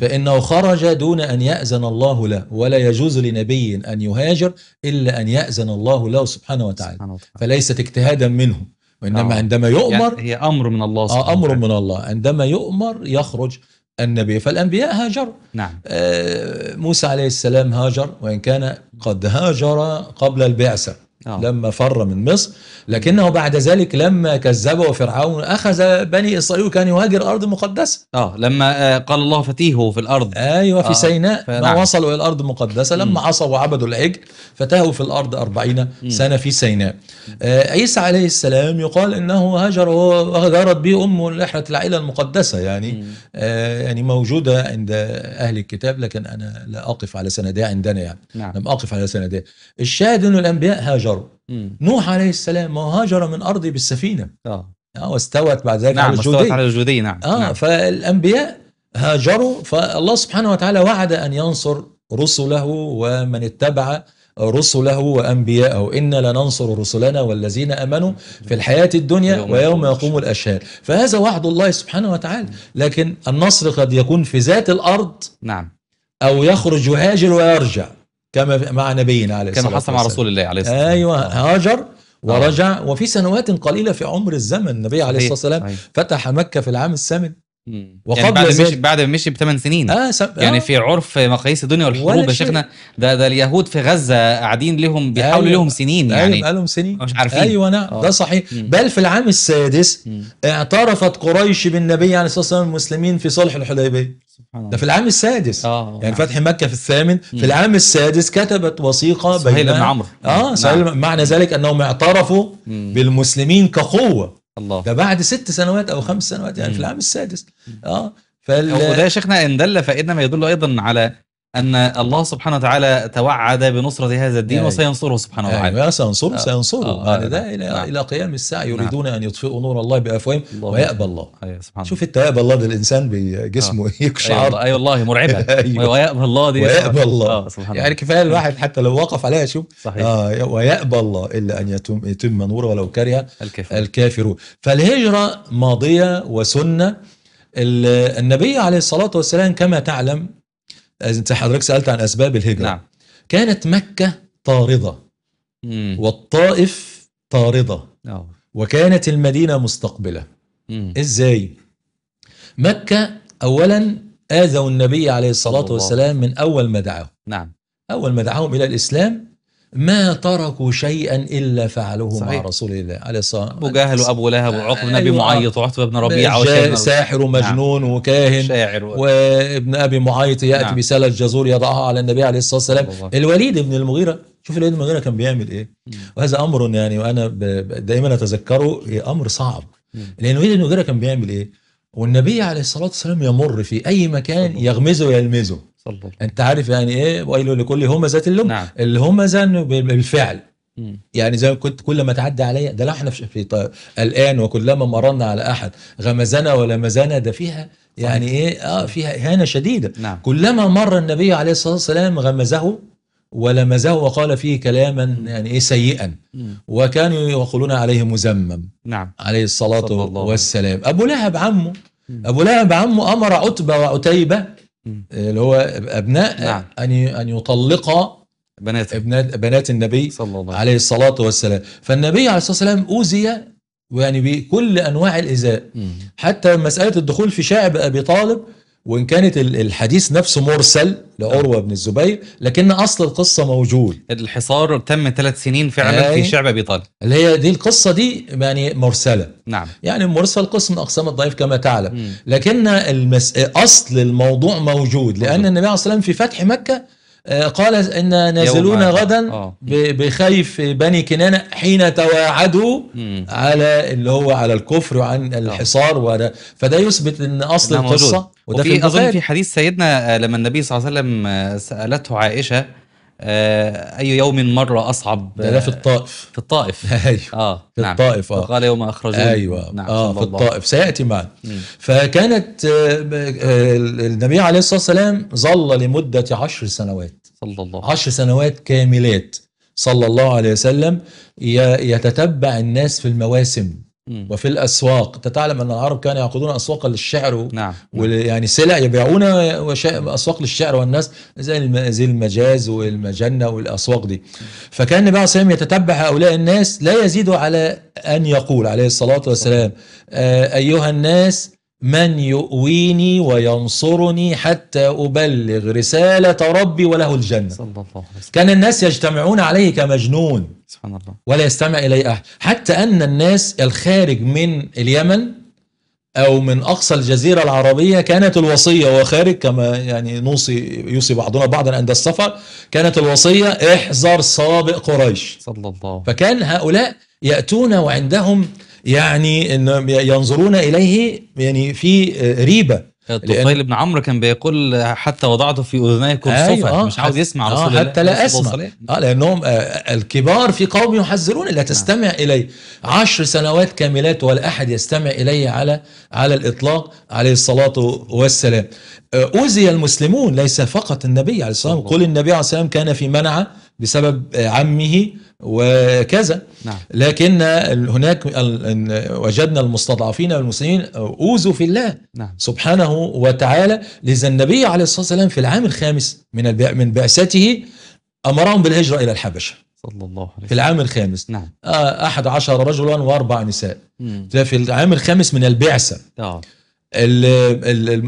فإنه خرج دون أن يأذن الله له ولا يجوز لنبي أن يهاجر إلا أن يأذن الله له سبحانه وتعالى, سبحانه وتعالى. فليست اجتهادا منه وإنما نعم. عندما يؤمر يعني هي أمر من الله سبحانه آه أمر من الله عندما يؤمر يخرج النبي فالأنبياء هاجروا نعم. آه، موسى عليه السلام هاجر وإن كان قد هاجر قبل البعثة آه. لما فر من مصر لكنه بعد ذلك لما كذبه فرعون أخذ بني إسرائيل كان يهاجر أرض مقدسة آه لما آه، قال الله فتيهوا في الأرض أيوة في آه. سيناء ما وصلوا إلى الأرض المقدسة لما عصوا وعبدوا العجل فتاهوا في الأرض أربعين سنة في سيناء آه عيسى عليه السلام يقال إنه هاجر وهاجرت به أمه لرحلة العائلة المقدسة يعني آه يعني موجودة عند أهل الكتاب لكن أنا لا أقف على سندها عندنا يعني نعم. لم أقف على سندها الشاهد إنه الأنبياء هاجروا هاجروا نوح عليه السلام ما هاجر من أرضي بالسفينة آه. آه واستوت بعد ذلك نعم على الجودي على الجودي نعم. آه نعم. فالأنبياء هاجروا فالله سبحانه وتعالى وعد أن ينصر رسله ومن اتبع رسله وأنبياءه إنا لننصر رسلنا والذين أمنوا في الحياة الدنيا ويوم يقوم الأشهاد فهذا وعد الله سبحانه وتعالى لكن النصر قد يكون في ذات الأرض نعم أو يخرج يهاجر ويرجع كما مع نبينا عليه الصلاه والسلام كما حصل مع رسول الله عليه الصلاه والسلام ايوه هاجر آه. ورجع وفي سنوات قليله في عمر الزمن النبي عليه الصلاه والسلام فتح مكه في العام الثامن وقبل يعني بعد مشي بعد ما مشي بثمان سنين آه سب... يعني آه. في عرف مقاييس الدنيا والحروب يا شيخنا ده ده اليهود في غزه قاعدين لهم أيوة. بيحاولوا لهم سنين أيوة، يعني أيوة لهم سنين مش عارفين ايوه نعم ده صحيح مم. بل في العام السادس مم. اعترفت قريش بالنبي عليه الصلاه والسلام المسلمين في صلح الحديبيه ده في العام السادس آه يعني فتح مكة في الثامن مم. في العام السادس كتبت وثيقة بين سهيل بن عمرو اه سهيل نعم. معنى ذلك انهم اعترفوا مم. بالمسلمين كقوة الله ده بعد ست سنوات او خمس سنوات يعني م. في العام السادس اه فال وده يا شيخنا ان دل فانما يدل ايضا على ان الله سبحانه وتعالى توعد بنصره هذا الدين يعني وسينصره سبحانه وتعالى يعني أيوة، سينصره آه. سينصره آه آه. ده نعم. الى نعم. الى قيام الساعه نعم. يريدون نعم. ان يطفئوا نور الله بافواههم ويأبى الله أيوة سبحان شوف انت يأبى الله ده الانسان بجسمه آه. شعر اي أيوة والله أيوة، مرعبه أيوة. ويأبى الله دي ويأبى الله آه سبحان يعني كفايه الواحد حتى لو وقف عليها شوف صحيح آه ويأبى الله الا ان يتم يتم نوره ولو كره الكافرون الكافر. فالهجره ماضيه وسنه النبي عليه الصلاه والسلام كما تعلم انت حضرتك سالت عن اسباب الهجره نعم. كانت مكه طارده مم. والطائف طارده أوه. وكانت المدينه مستقبله مم. ازاي مكه اولا اذوا النبي عليه الصلاه والسلام من اول ما دعاهم نعم اول ما دعاهم الى الاسلام ما تركوا شيئا الا فعلوه صحيح. مع رسول الله عليه الصلاه والسلام ابو جهل وابو لهب آه، وعقبه بن ابي أيوة. معيط وعتبه بن ربيعه وشاعر ساحر ومجنون نعم. وكاهن شاعر وابن ابي معيط ياتي نعم. بسله جزور يضعها على النبي عليه الصلاه والسلام الوليد بن المغيره شوف الوليد بن المغيره كان بيعمل ايه وهذا امر يعني وانا دايما اتذكره إيه؟ امر صعب لان الوليد بن المغيره كان بيعمل ايه والنبي عليه الصلاه والسلام يمر في اي مكان يغمزه ويلمزه صلى الله. انت عارف يعني ايه ويل لكل همزه لهم نعم. الهمزه بالفعل مم. يعني زي ما كنت كل ما تعدي عليا ده لو احنا في طيب الان وكلما مررنا على احد غمزنا ولمزنا ده فيها يعني صحيح. ايه اه فيها اهانه شديده نعم. كلما مر النبي عليه الصلاه والسلام غمزه ولمزه وقال فيه كلاما يعني ايه سيئا مم. وكانوا يقولون عليه مزمم نعم عليه الصلاه والسلام ابو لهب عمه مم. ابو لهب عمه امر عتبه وعتيبه اللي هو ابناء نعم. ان ان يطلق بنات ابنات بنات النبي صلى الله عليه الصلاه والسلام فالنبي عليه الصلاه والسلام اوذي يعني بكل انواع الايذاء حتى مساله الدخول في شعب ابي طالب وان كانت الحديث نفسه مرسل لعروة بن الزبير لكن اصل القصه موجود الحصار تم ثلاث سنين فعلا في شعب ابي طالب اللي هي دي القصه دي يعني مرسله نعم يعني مرسل قسم من اقسام الضعيف كما تعلم لكن المس... اصل الموضوع موجود لان النبي عليه الصلاه والسلام في فتح مكه آه، قال إن نازلون غدا آه. بخيف بني كنانة حين تواعدوا مم. على اللي هو على الكفر وعن آه. الحصار وعلى فده يثبت ان اصل القصه وده في اظن في حديث سيدنا لما النبي صلى الله عليه وسلم سالته عائشه آه، اي يوم مره اصعب ده, ده في آه، الطائف في الطائف ايوه اه في نعم. الطائف اه قال يوم اخرجوا ايوه نعم. اه في الله. الطائف سياتي معنا فكانت آه، النبي عليه الصلاه والسلام ظل لمده عشر سنوات صلى الله عشر سنوات كاملات صلى الله عليه وسلم يتتبع الناس في المواسم وفي الاسواق انت تعلم ان العرب كانوا يعقدون اسواقا للشعر نعم ويعني سلع يبيعون اسواق للشعر والناس زي المجاز والمجنه والاسواق دي فكان النبي عليه الصلاه يتتبع هؤلاء الناس لا يزيد على ان يقول عليه الصلاه والسلام آه، ايها الناس من يؤويني وينصرني حتى أبلغ رسالة ربي وله الجنة صلى الله عليه وسلم. كان الناس يجتمعون عليه كمجنون سبحان الله ولا يستمع إليه أحد حتى أن الناس الخارج من اليمن أو من أقصى الجزيرة العربية كانت الوصية وهو خارج كما يعني نوصي يوصي بعضنا بعضا عند السفر كانت الوصية احذر سابق قريش صلى الله فكان هؤلاء يأتون وعندهم يعني ان ينظرون اليه يعني في آه، ريبه الطفيل آه، بن عمرو كان بيقول حتى وضعته في اذنيكم أيوة آه مش عاوز يسمع آه رسول آه حتى لا اسمع اه لانهم آه الكبار في قوم يحذرون لا نعم. تستمع آه. الي عشر سنوات كاملات ولا احد يستمع الي على على الاطلاق عليه الصلاه والسلام آه، اوذي المسلمون ليس فقط النبي عليه الصلاه والسلام كل النبي عليه الصلاه والسلام كان في منعه بسبب عمه وكذا نعم. لكن هناك وجدنا المستضعفين والمسلمين أوذوا في الله نعم. سبحانه وتعالى لذا النبي عليه الصلاة والسلام في العام الخامس من من بعثته أمرهم بالهجرة إلى الحبشة صلى الله عليه في العام الخامس نعم آه، أحد عشر رجلا وأربع نساء مم. ده في العام الخامس من البعثة آه.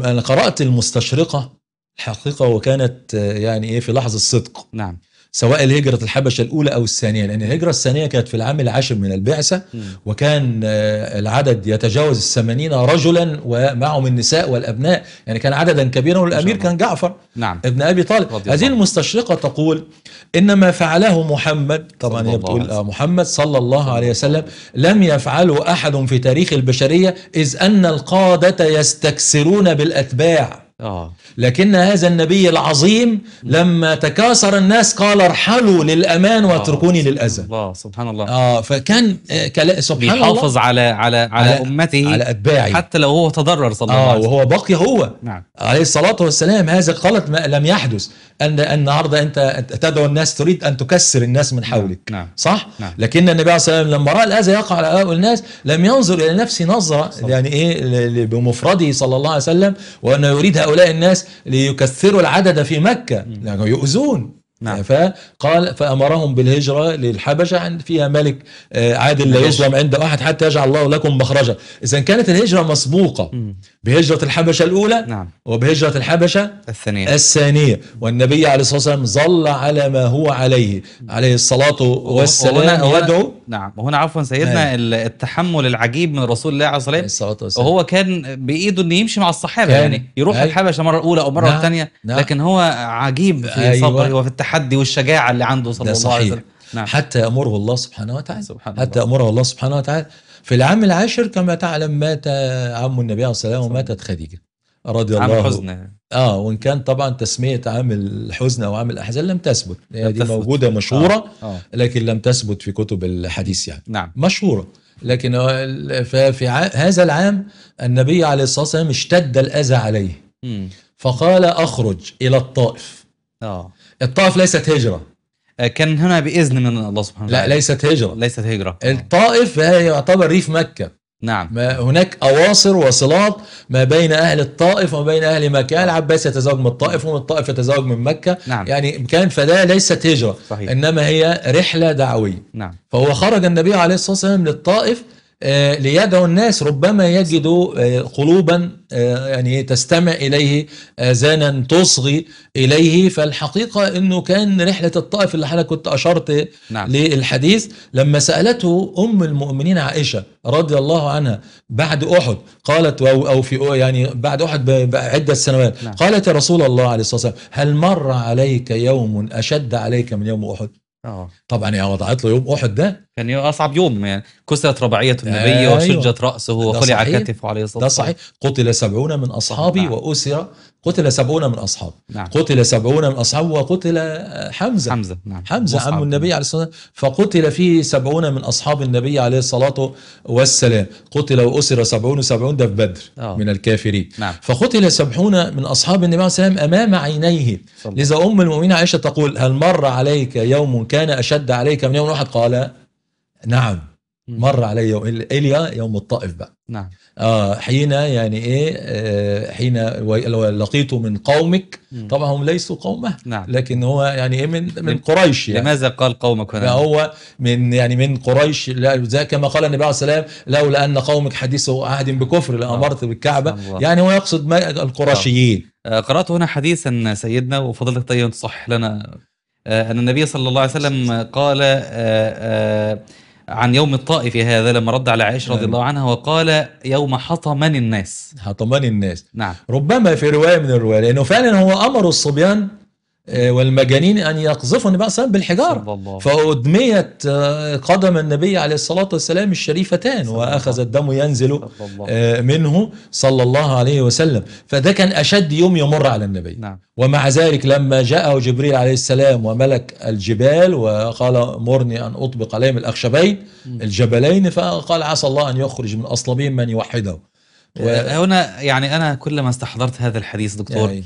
أنا قرأت المستشرقة الحقيقة وكانت آه، يعني إيه في لحظة صدق نعم سواء الهجرة الحبشة الأولى أو الثانية لأن الهجرة الثانية كانت في العام العاشر من البعثة وكان آه، العدد يتجاوز الثمانين رجلا ومعهم النساء والأبناء يعني كان عددا كبيرا والأمير كان جعفر نعم. ابن أبي طالب هذه المستشرقة تقول إن ما فعله محمد طبعا هي بتقول آه، محمد صلى الله عليه وسلم لم يفعله أحد في تاريخ البشرية إذ أن القادة يستكسرون بالأتباع آه. لكن هذا النبي العظيم لما تكاثر الناس قال ارحلوا للامان آه. واتركوني للاذى الله سبحان الله اه فكان آه، سبحان الله بيحافظ على على على, امته على اتباعه حتى لو هو تضرر صلى الله آه، عليه وسلم وهو بقي هو نعم. عليه الصلاه والسلام هذا غلط لم يحدث ان النهارده انت تدعو الناس تريد ان تكسر الناس من نعم، حولك نعم. صح نعم. لكن النبي عليه الصلاه والسلام لما راى الاذى يقع على هؤلاء الناس لم ينظر الى نفسه نظره يعني ايه بمفرده صلى الله عليه وسلم وانه يريد هؤلاء الناس ليكثروا العدد في مكة لأنهم يؤذون نعم. فقال فأمرهم بالهجرة للحبشة فيها ملك آه، عادل لا يظلم عند أحد حتى يجعل الله لكم مخرجا إذا كانت الهجرة مسبوقة بهجرة الحبشة الأولى نعم. وبهجرة الحبشة الثانية الثانية والنبي عليه الصلاة والسلام ظل على ما هو عليه عليه الصلاة والسلام وهنا وادعو نعم وهنا عفوا سيدنا نعم. التحمل العجيب من رسول الله عليه الصلاة والسلام وهو كان بأيده أنه يمشي مع الصحابة يعني يروح الحبشة مرة اولى أو مرة نعم. نعم. لكن هو عجيب في أيوة. صبره وفي التحمل التحدي والشجاعه اللي عنده صلى الله عليه وسلم نعم. حتى امره الله سبحانه وتعالى سبحان حتى الله. امره الله سبحانه وتعالى في العام العاشر كما تعلم مات عم النبي عليه الصلاه والسلام وماتت خديجه رضي عام الله عام الحزن اه وان كان طبعا تسميه عام الحزن او عام الاحزان لم تثبت هي دي موجوده مشهوره آه. آه. لكن لم تثبت في كتب الحديث يعني نعم مشهوره لكن في هذا العام النبي عليه الصلاه والسلام اشتد الاذى عليه م. فقال اخرج الى الطائف آه. الطائف ليست هجرة آه، كان هنا بإذن من الله سبحانه وتعالى لا ليست هجرة ليست هجرة الطائف يعتبر ريف مكة نعم ما هناك أواصر وصلات ما بين أهل الطائف وما بين أهل مكة يعني العباس يتزوج من الطائف ومن الطائف يتزوج من مكة نعم. يعني كان فده ليست هجرة صحيح. إنما هي رحلة دعوية نعم. فهو خرج النبي عليه الصلاة والسلام للطائف آه، ليدعو الناس ربما يجدوا آه، قلوبا آه، يعني تستمع إليه آذانا تصغي إليه فالحقيقة أنه كان رحلة الطائف اللي حضرتك كنت أشرت نعم. للحديث لما سألته أم المؤمنين عائشة رضي الله عنها بعد أحد قالت أو, أو في يعني بعد أحد بعدة سنوات نعم. قالت يا رسول الله عليه الصلاة والسلام هل مر عليك يوم أشد عليك من يوم أحد؟ أوه. طبعا هي وضعت له يوم أحد ده كان اصعب يوم يعني كسرت رباعيه النبي آه وشجت راسه وخلع كتفه عليه الصلاه ده صحيح قتل سبعون من اصحابي نعم. واسر قتل سبعون من اصحاب نعم. قتل سبعون من اصحابه وقتل آه، حمزه حمزه نعم. حمزه عم النبي عليه الصلاه فقتل فيه سبعون من اصحاب النبي عليه الصلاه والسلام قتل واسر سبعون سبعون ده في بدر أوه. من الكافرين نعم. فقتل سبعون من اصحاب النبي عليه الصلاه والسلام امام عينيه صلح. لذا ام المؤمنين عائشه تقول هل مر عليك يوم كان اشد عليك من يوم واحد قال نعم مر علي ايليا يوم الطائف بقى نعم آه حين يعني ايه آه حين لقيت من قومك طبعا هم ليسوا قومه نعم. لكن هو يعني ايه من من قريش يعني. لماذا قال قومك هنا هو من يعني من قريش زي كما قال النبي عليه السلام لولا ان قومك حديث عهد بكفر لامرت نعم. بالكعبه يعني هو يقصد ما القرشيين آه قرات هنا حديثا سيدنا وفضلت طيب تصح لنا آه ان النبي صلى الله عليه وسلم قال آه آه عن يوم الطائف هذا لما رد على عائشة رضي نعم. الله عنها وقال يوم حطمني الناس حطمني الناس نعم ربما في رواية من الرواية لأنه فعلا هو أمر الصبيان آه، والمجانين أن يقذفوا النبي عليه بالحجارة فأدميت آه، قدم النبي عليه الصلاة والسلام الشريفتان وأخذ الدم ينزل آه، منه صلى الله عليه وسلم فده كان أشد يوم يمر على النبي نعم. ومع ذلك لما جاءه جبريل عليه السلام وملك الجبال وقال مرني أن أطبق عليهم الأخشبين الجبلين فقال عسى الله أن يخرج من أصلبهم من يوحده و... هنا يعني أنا كلما استحضرت هذا الحديث دكتور يعني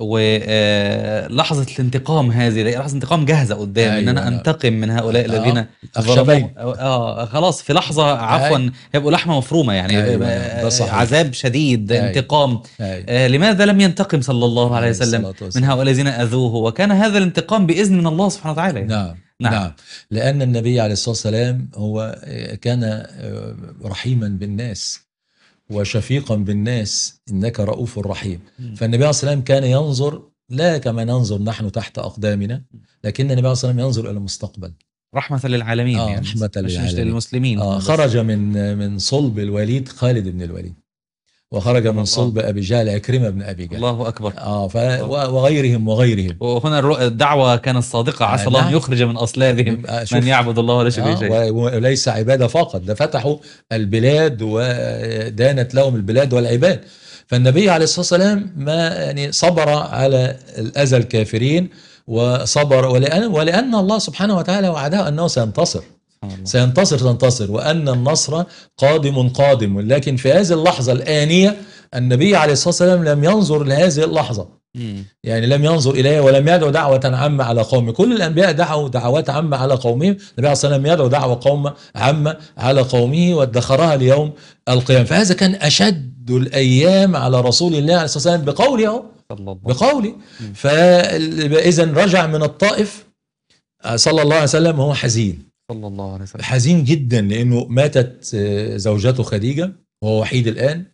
ولحظه الانتقام هذه لحظه انتقام جاهزه قدام أيوة ان انا أيوة. انتقم من هؤلاء آه. الذين ظلموا اه خلاص في لحظه عفوا هيبقوا أيوة. لحمه مفرومه يعني أيوة آه، عذاب شديد أيوة انتقام أيوة آه لماذا لم ينتقم صلى الله عليه وسلم من هؤلاء الذين اذوه وكان هذا الانتقام باذن من الله سبحانه وتعالى يعني. نعم نعم. نعم لأن النبي عليه الصلاة والسلام هو آه، كان رحيما بالناس وشفيقا بالناس انك رؤوف رحيم فالنبي عليه الصلاه والسلام كان ينظر لا كما ننظر نحن تحت اقدامنا لكن النبي عليه الصلاه والسلام ينظر الى المستقبل رحمة للعالمين آه يعني رحمة للعالمين للمسلمين آه خرج من من صلب الوليد خالد بن الوليد وخرج من صلب أبي جهل عكرمة بن أبي جهل الله أكبر آه ف... وغيرهم وغيرهم وهنا الدعوة كانت صادقة عسى آه، الله أن يخرج من أصلابهم آه، من يعبد الله ولا شريك آه وليس عبادة فقط ده فتحوا البلاد ودانت لهم البلاد والعباد فالنبي عليه الصلاة والسلام ما يعني صبر على الأذى الكافرين وصبر ولأن, ولأن الله سبحانه وتعالى وعده أنه سينتصر سينتصر تنتصر وأن النصر قادم قادم لكن في هذه اللحظة الآنية النبي عليه الصلاة والسلام لم ينظر لهذه اللحظة يعني لم ينظر إليها ولم يدعو دعوة عامة على قومه كل الأنبياء دعوا دعوات عامة على قومهم النبي عليه الصلاة والسلام يدعو دعوة قوم عامة على قومه وادخرها ليوم القيامة فهذا كان أشد الأيام على رسول الله عليه الصلاة والسلام بقوله أهو بقولي فإذا رجع من الطائف آه، صلى الله عليه وسلم وهو حزين صلى الله عليه وسلم حزين جدا لأنه ماتت آه، زوجته خديجة وهو وحيد الآن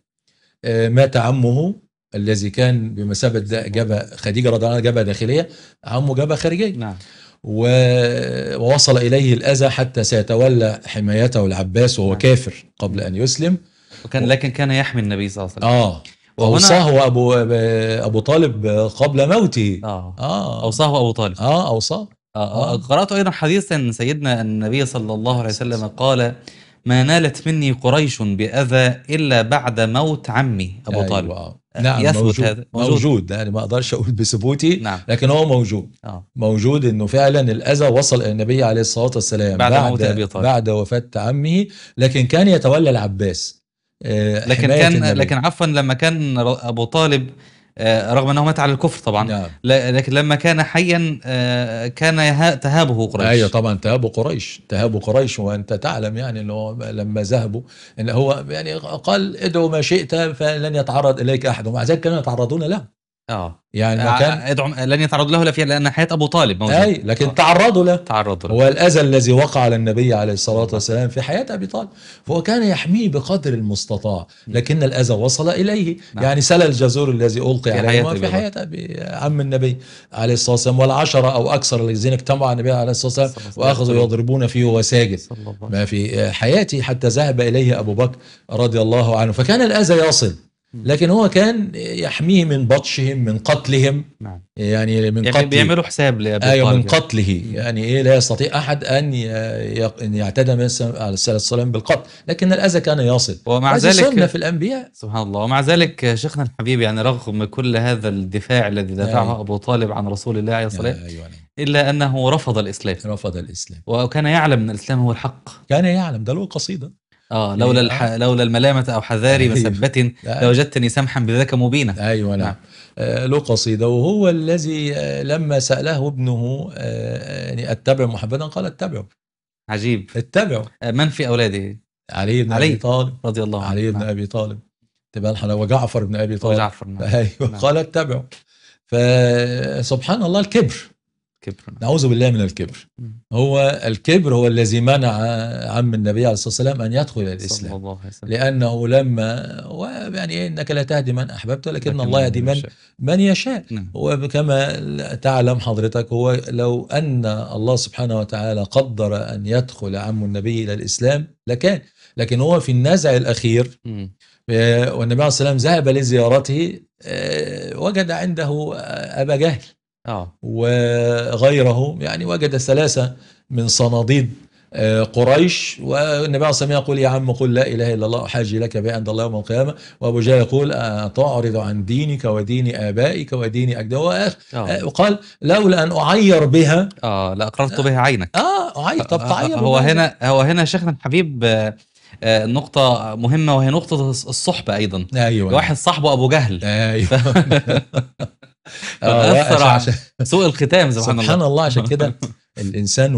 آه، مات عمه الذي كان بمثابة جبهة خديجة رضي الله عنها جبهة داخلية عمه جبهة خارجية نعم ووصل إليه الأذى حتى سيتولى حمايته العباس وهو نعم. كافر قبل أن يسلم وكان و... لكن كان يحمي النبي صلى الله عليه وسلم آه اوصاه أبو آه، أبو طالب قبل موته آه, آه. أوصاه أبو طالب آه أوصاه آه،, آه. قرأت أيضا حديثا سيدنا النبي صلى الله عليه وسلم قال ما نالت مني قريش بأذى إلا بعد موت عمي أبو أيوة. طالب نعم يثبت موجود. هذا موجود, موجود. يعني ما أقدرش أقول بثبوتي نعم. لكن هو موجود آه. موجود أنه فعلا الأذى وصل إلى النبي عليه الصلاة والسلام بعد, بعد موت أبي طالب بعد وفاة عمه لكن كان يتولى العباس آه، لكن كان النبي. لكن عفوا لما كان ابو طالب آه، رغم انه مات على الكفر طبعا نعم. لكن لما كان حيا آه، كان تهابه قريش ايوه طبعا تهابه قريش تهابه قريش وانت تعلم يعني انه لما ذهبوا ان هو يعني قال ادعو ما شئت فلن يتعرض اليك احد ومع ذلك كانوا يتعرضون له اه يعني آه، كان ادعم آه، لن يتعرض له فيها لان حياه ابو طالب موجوده اي لكن آه. تعرضوا له تعرضوا له هو الاذى الذي وقع على النبي عليه الصلاه والسلام في حياه ابي طالب فهو كان يحميه بقدر المستطاع لكن الاذى وصل اليه نعم. يعني سل الجزور الذي القي عليه في حياه ابي عم النبي عليه الصلاه والسلام والعشره او اكثر الذين اجتمعوا على النبي عليه الصلاه والسلام واخذوا يضربون فيه وساجد ما في حياته حتى ذهب اليه ابو بكر رضي الله عنه فكان الاذى يصل لكن هو كان يحميه من بطشهم من قتلهم نعم. يعني من يعني قتله بيعملوا حساب ايوه من قتله يعني ايه لا يستطيع احد ان يعتدى مثلا على الصلاه والسلام بالقتل لكن الاذى كان يصل ومع ذلك في الانبياء سبحان الله ومع ذلك شيخنا الحبيب يعني رغم كل هذا الدفاع الذي نعم. دفعه أيوة. ابو طالب عن رسول الله عليه الصلاه أيوة. أيوة. الا انه رفض الاسلام رفض الاسلام وكان يعلم ان الاسلام هو الحق كان يعلم ده له قصيده اه إيه. لولا الح... لولا الملامه او حذاري مسبه أيوة. لوجدتني سمحا بذاك مبينا ايوه نعم, نعم. آه له قصيده وهو الذي آه، لما ساله ابنه آه، يعني اتبع محمدا قال اتبعه عجيب اتبعه آه، من في اولاده علي بن علي. ابي طالب رضي الله عنه علي بن نعم. ابي طالب تبقى الحلاوه وجعفر بن ابي طالب وجعفر نعم. ايوه نعم. قال اتبعه فسبحان الله الكبر الكبر نعوذ بالله من الكبر هو الكبر هو الذي منع عم النبي عليه الصلاة والسلام أن يدخل الإسلام صلى الله عليه وسلم. لأنه لما يعني إنك لا تهدي من أحببت ولكن الله يهدي من, من يشاء نعم. وكما تعلم حضرتك هو لو أن الله سبحانه وتعالى قدر أن يدخل عم النبي إلى الإسلام لكان لكن هو في النزع الأخير آه، والنبي عليه الصلاة والسلام ذهب لزيارته آه، وجد عنده آه، أبا جهل آه. وغيره يعني وجد ثلاثة من صناديد آه، قريش والنبي عليه الصلاه يقول يا عم قل لا اله الا الله احاجي لك بها عند الله يوم القيامه وابو جهل يقول اتعرض عن دينك ودين ابائك ودين اجدادك واخ آه. وقال لولا ان اعير بها اه لاقررت بها عينك اه اعير طب تعير هو هنا هو هنا شيخنا الحبيب نقطة مهمة وهي نقطة الصحبة أيضا أيوة. واحد صاحبه أبو جهل أيوة آه، اثر سوء الختام سبحان, سبحان الله سبحان الله عشان كده الانسان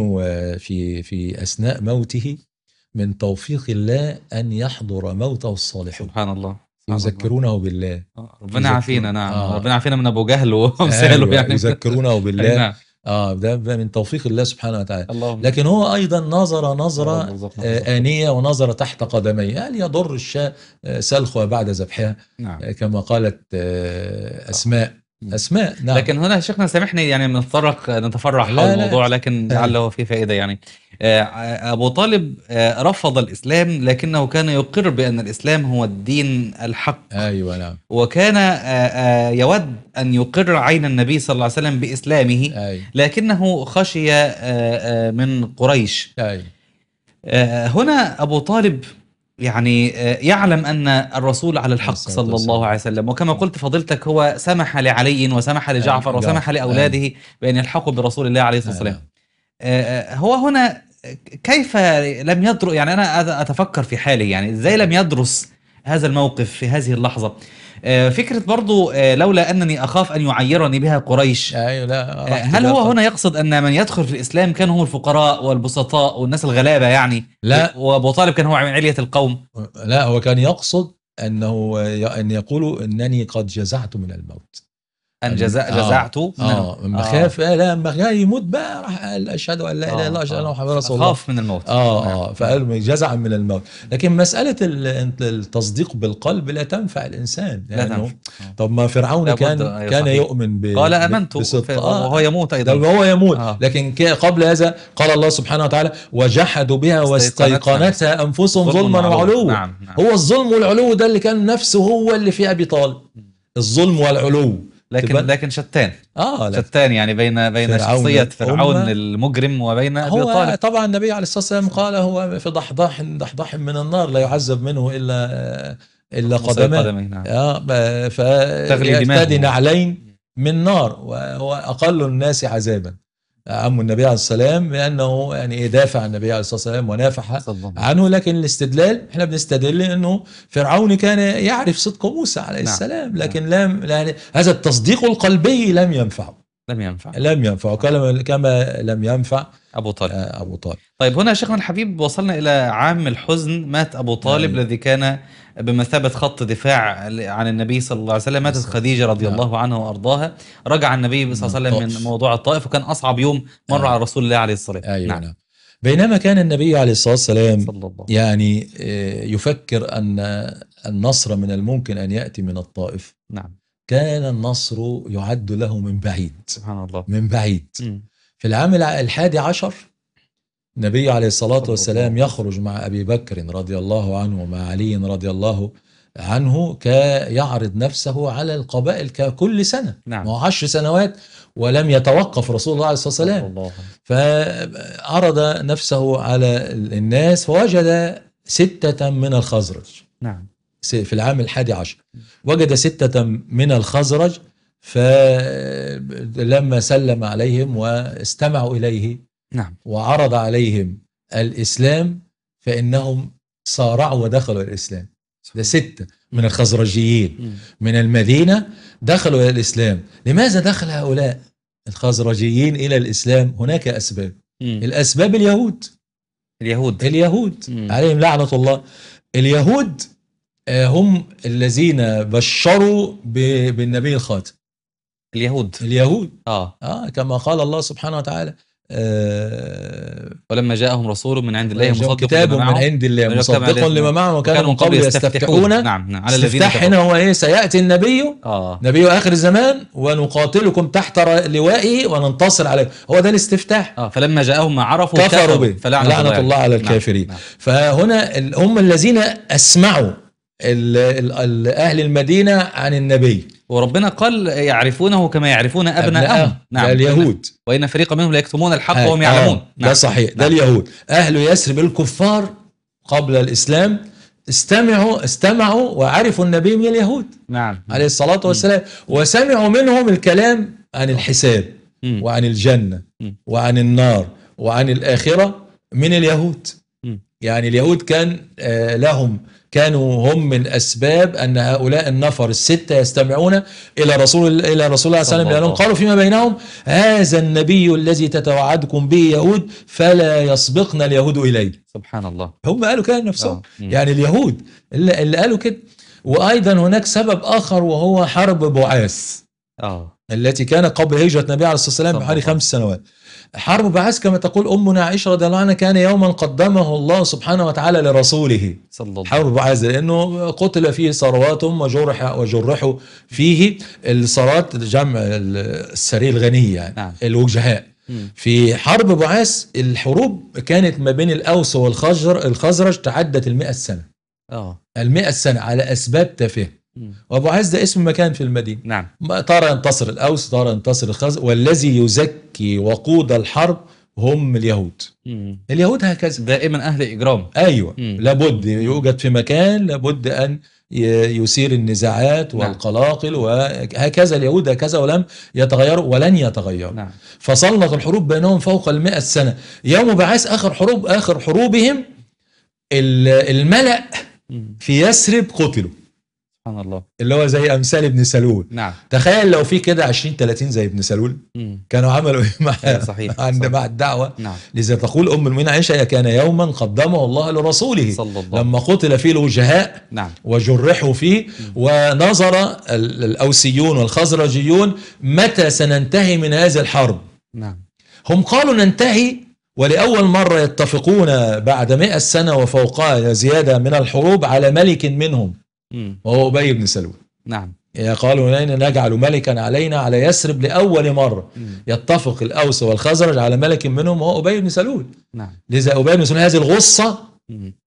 في في اثناء موته من توفيق الله ان يحضر موته الصالحون سبحان الله يذكرونه بالله آه، ربنا يعافينا نعم آه. ربنا يعافينا من ابو جهل آه، وامثاله أيوة، يعني يذكرونه بالله نعم. اه ده من توفيق الله سبحانه وتعالى اللهم. لكن هو ايضا نظر نظره آه انيه ونظر تحت قدميه هل يضر الشاة سلخها بعد ذبحها نعم. كما قالت آه اسماء اسماء نعم لكن هنا شيخنا سامحني يعني بنتطرق نتفرع حول الموضوع لكن آه. لعله في فائده يعني آه، ابو طالب آه، رفض الاسلام لكنه كان يقر بان الاسلام هو الدين الحق ايوه نعم وكان يود ان يقر عين النبي صلى الله عليه وسلم باسلامه أيوة. لكنه خشي من قريش أيوة. هنا ابو طالب يعني آه، يعلم أن الرسول على الحق صلى الله عليه وسلم وكما قلت فضيلتك هو سمح لعلي وسمح لجعفر نعم، وسمح نعم. لأولاده بأن يلحقوا برسول الله عليه الصلاة والسلام نعم. آه، آه، هو هنا كيف لم يدرس يعني أنا أتفكر في حالي يعني إزاي لم يدرس هذا الموقف في هذه اللحظة آه، فكره برضو آه، لولا انني اخاف ان يعيرني بها قريش آه، ايوه لا هل هو هنا يقصد ان من يدخل في الاسلام كان هم الفقراء والبسطاء والناس الغلابه يعني لا وابو طالب كان هو من عليه القوم لا هو كان يقصد انه ان يقول انني قد جزعت من الموت ان جزاء آه، جزعته اه من مخاف آه. لما يموت بقى راح قال اشهد ان لا اله الا الله اشهد ان آه، آه. محمد رسول الله خاف من الموت اه اه نعم. فقال جزعا من الموت لكن مساله التصديق بالقلب لا تنفع الانسان لا يعني تنفع طب ما فرعون كان كان يؤمن ب قال امنت وهو يموت ايضا وهو يموت آه. لكن قبل هذا قال الله سبحانه وتعالى وجحدوا بها واستيقنتها انفسهم ظلما وعلوا نعم. نعم. هو الظلم والعلو ده اللي كان نفسه هو اللي في ابي طالب الظلم والعلو لكن تبقى... لكن شتان اه لكن شتان يعني بين بين فرعون شخصيه فرعون المجرم وبين هو بيطالب. طبعا النبي عليه الصلاه والسلام قال هو في ضحضاح ضحضاح من النار لا يعذب منه الا الا قدمين نعم. اه ف تغلي نعلين من نار وهو اقل الناس عذابا عم النبي عليه السلام لانه يعني إيه دافع عن النبي عليه الصلاه والسلام ونافح عنه لكن الاستدلال احنا بنستدل انه فرعون كان يعرف صدق موسى عليه نعم. السلام نعم. لكن نعم. لم يعني هذا التصديق القلبي لم ينفعه لم ينفع لم ينفع وكما كما لم ينفع ابو طالب آه، ابو طالب طيب هنا شيخنا الحبيب وصلنا الى عام الحزن مات ابو طالب نعم. الذي نعم. كان بمثابه خط دفاع عن النبي صلى الله عليه وسلم ماتت خديجه رضي نعم. الله عنها وارضاها رجع النبي صلى الله عليه وسلم من موضوع الطائف وكان اصعب يوم مر نعم. على رسول الله عليه الصلاه أيوة. نعم. نعم بينما كان النبي عليه الصلاه والسلام يعني آه، يفكر ان النصر من الممكن ان ياتي من الطائف نعم كان النصر يعد له من بعيد سبحان الله من بعيد م. في العام الحادي عشر النبي عليه الصلاة والسلام يخرج مع أبي بكر رضي الله عنه ومع علي رضي الله عنه كيعرض نفسه على القبائل ككل سنة نعم. عشر سنوات ولم يتوقف رسول الله عليه الصلاة والسلام فعرض نفسه على الناس فوجد ستة من الخزرج نعم في العام الحادي عشر وجد ستة من الخزرج فلما سلم عليهم واستمعوا إليه نعم. وعرض عليهم الإسلام فإنهم صارعوا ودخلوا الإسلام ده ستة من الخزرجيين من المدينة دخلوا إلى الإسلام لماذا دخل هؤلاء الخزرجيين إلى الإسلام هناك أسباب الأسباب اليهود اليهود اليهود عليهم لعنة الله اليهود آه، هم الذين بشروا بالنبي الخاتم اليهود اليهود اه اه كما قال الله سبحانه وتعالى آه ولما جاءهم رسول من عند الله مصدق كتاب من عند الله مصدق لما معهم وكانوا من قبل يستفتحون نعم نعم على الذين هنا هو ايه سياتي النبي آه. نبي اخر الزمان ونقاتلكم تحت لوائه وننتصر عليه هو ده الاستفتاح آه فلما جاءهم ما عرفوا كفروا به فلعنه الله, الله على نعم، الكافرين نعم. نعم. فهنا هم الذين اسمعوا أهل المدينة عن النبي وربنا قال يعرفونه كما يعرفون أبناءهم نعم ده اليهود وإن فريقا منهم ليكتمون الحق وهم آه، يعلمون آه. نعم. ده صحيح ده نعم. اليهود أهل يثرب الكفار قبل الإسلام استمعوا استمعوا وعرفوا النبي من اليهود نعم عليه الصلاة والسلام م. وسمعوا منهم الكلام عن الحساب م. وعن الجنة م. وعن النار وعن الآخرة من اليهود يعني اليهود كان آه، لهم كانوا هم من اسباب ان هؤلاء النفر السته يستمعون الى رسول الى رسول الله صلى الله عليه وسلم لانهم قالوا فيما بينهم هذا النبي الذي تتوعدكم به يهود فلا يسبقنا اليهود اليه سبحان الله هم قالوا كده نفسهم آه. يعني اليهود اللي, اللي قالوا كده وايضا هناك سبب اخر وهو حرب بعاث اه التي كانت قبل هجره النبي عليه الصلاه والسلام بحوالي خمس سنوات حرب بعث كما تقول أمنا عائشة رضي الله عنها كان يوما قدمه الله سبحانه وتعالى لرسوله صلى الله عليه حرب بعث لأنه قتل فيه ثروات وجرح وجرحوا فيه الثروات جمع السرية الغنية يعني نعم. الوجهاء في حرب بعث الحروب كانت ما بين الأوس والخزرج تعدت ال 100 سنة اه ال 100 سنة على أسباب تافهة وابو عز ده اسم مكان في المدينه نعم طار ينتصر الاوس طار ينتصر الخز والذي يزكي وقود الحرب هم اليهود مم. اليهود هكذا دائما اهل اجرام ايوه مم. لابد يوجد في مكان لابد ان يثير النزاعات نعم. والقلاقل نعم. وهكذا اليهود هكذا ولم يتغيروا ولن يتغيروا نعم. فصلت الحروب بينهم فوق المئة سنة يوم بعث آخر حروب آخر حروبهم الملأ في يثرب قتلوا سبحان الله اللي هو زي امثال ابن سلول نعم تخيل لو في كده 20 30 زي ابن سلول مم. كانوا عملوا ايه مع إيه، صحيح عند مع الدعوه نعم لذا تقول ام المؤمنين عائشه كان يوما قدمه الله لرسوله صلى الله. لما قتل فيه الوجهاء نعم وجرحوا فيه مم. ونظر الاوسيون والخزرجيون متى سننتهي من هذه الحرب نعم هم قالوا ننتهي ولأول مرة يتفقون بعد مئة سنة وفوقها زيادة من الحروب على ملك منهم وهو أبي بن سلول نعم قالوا لنا نجعل ملكا علينا على يثرب لأول مرة مم. يتفق الأوس والخزرج على ملك منهم وهو أبي بن سلول نعم. لذا أبي بن سلول هذه الغصة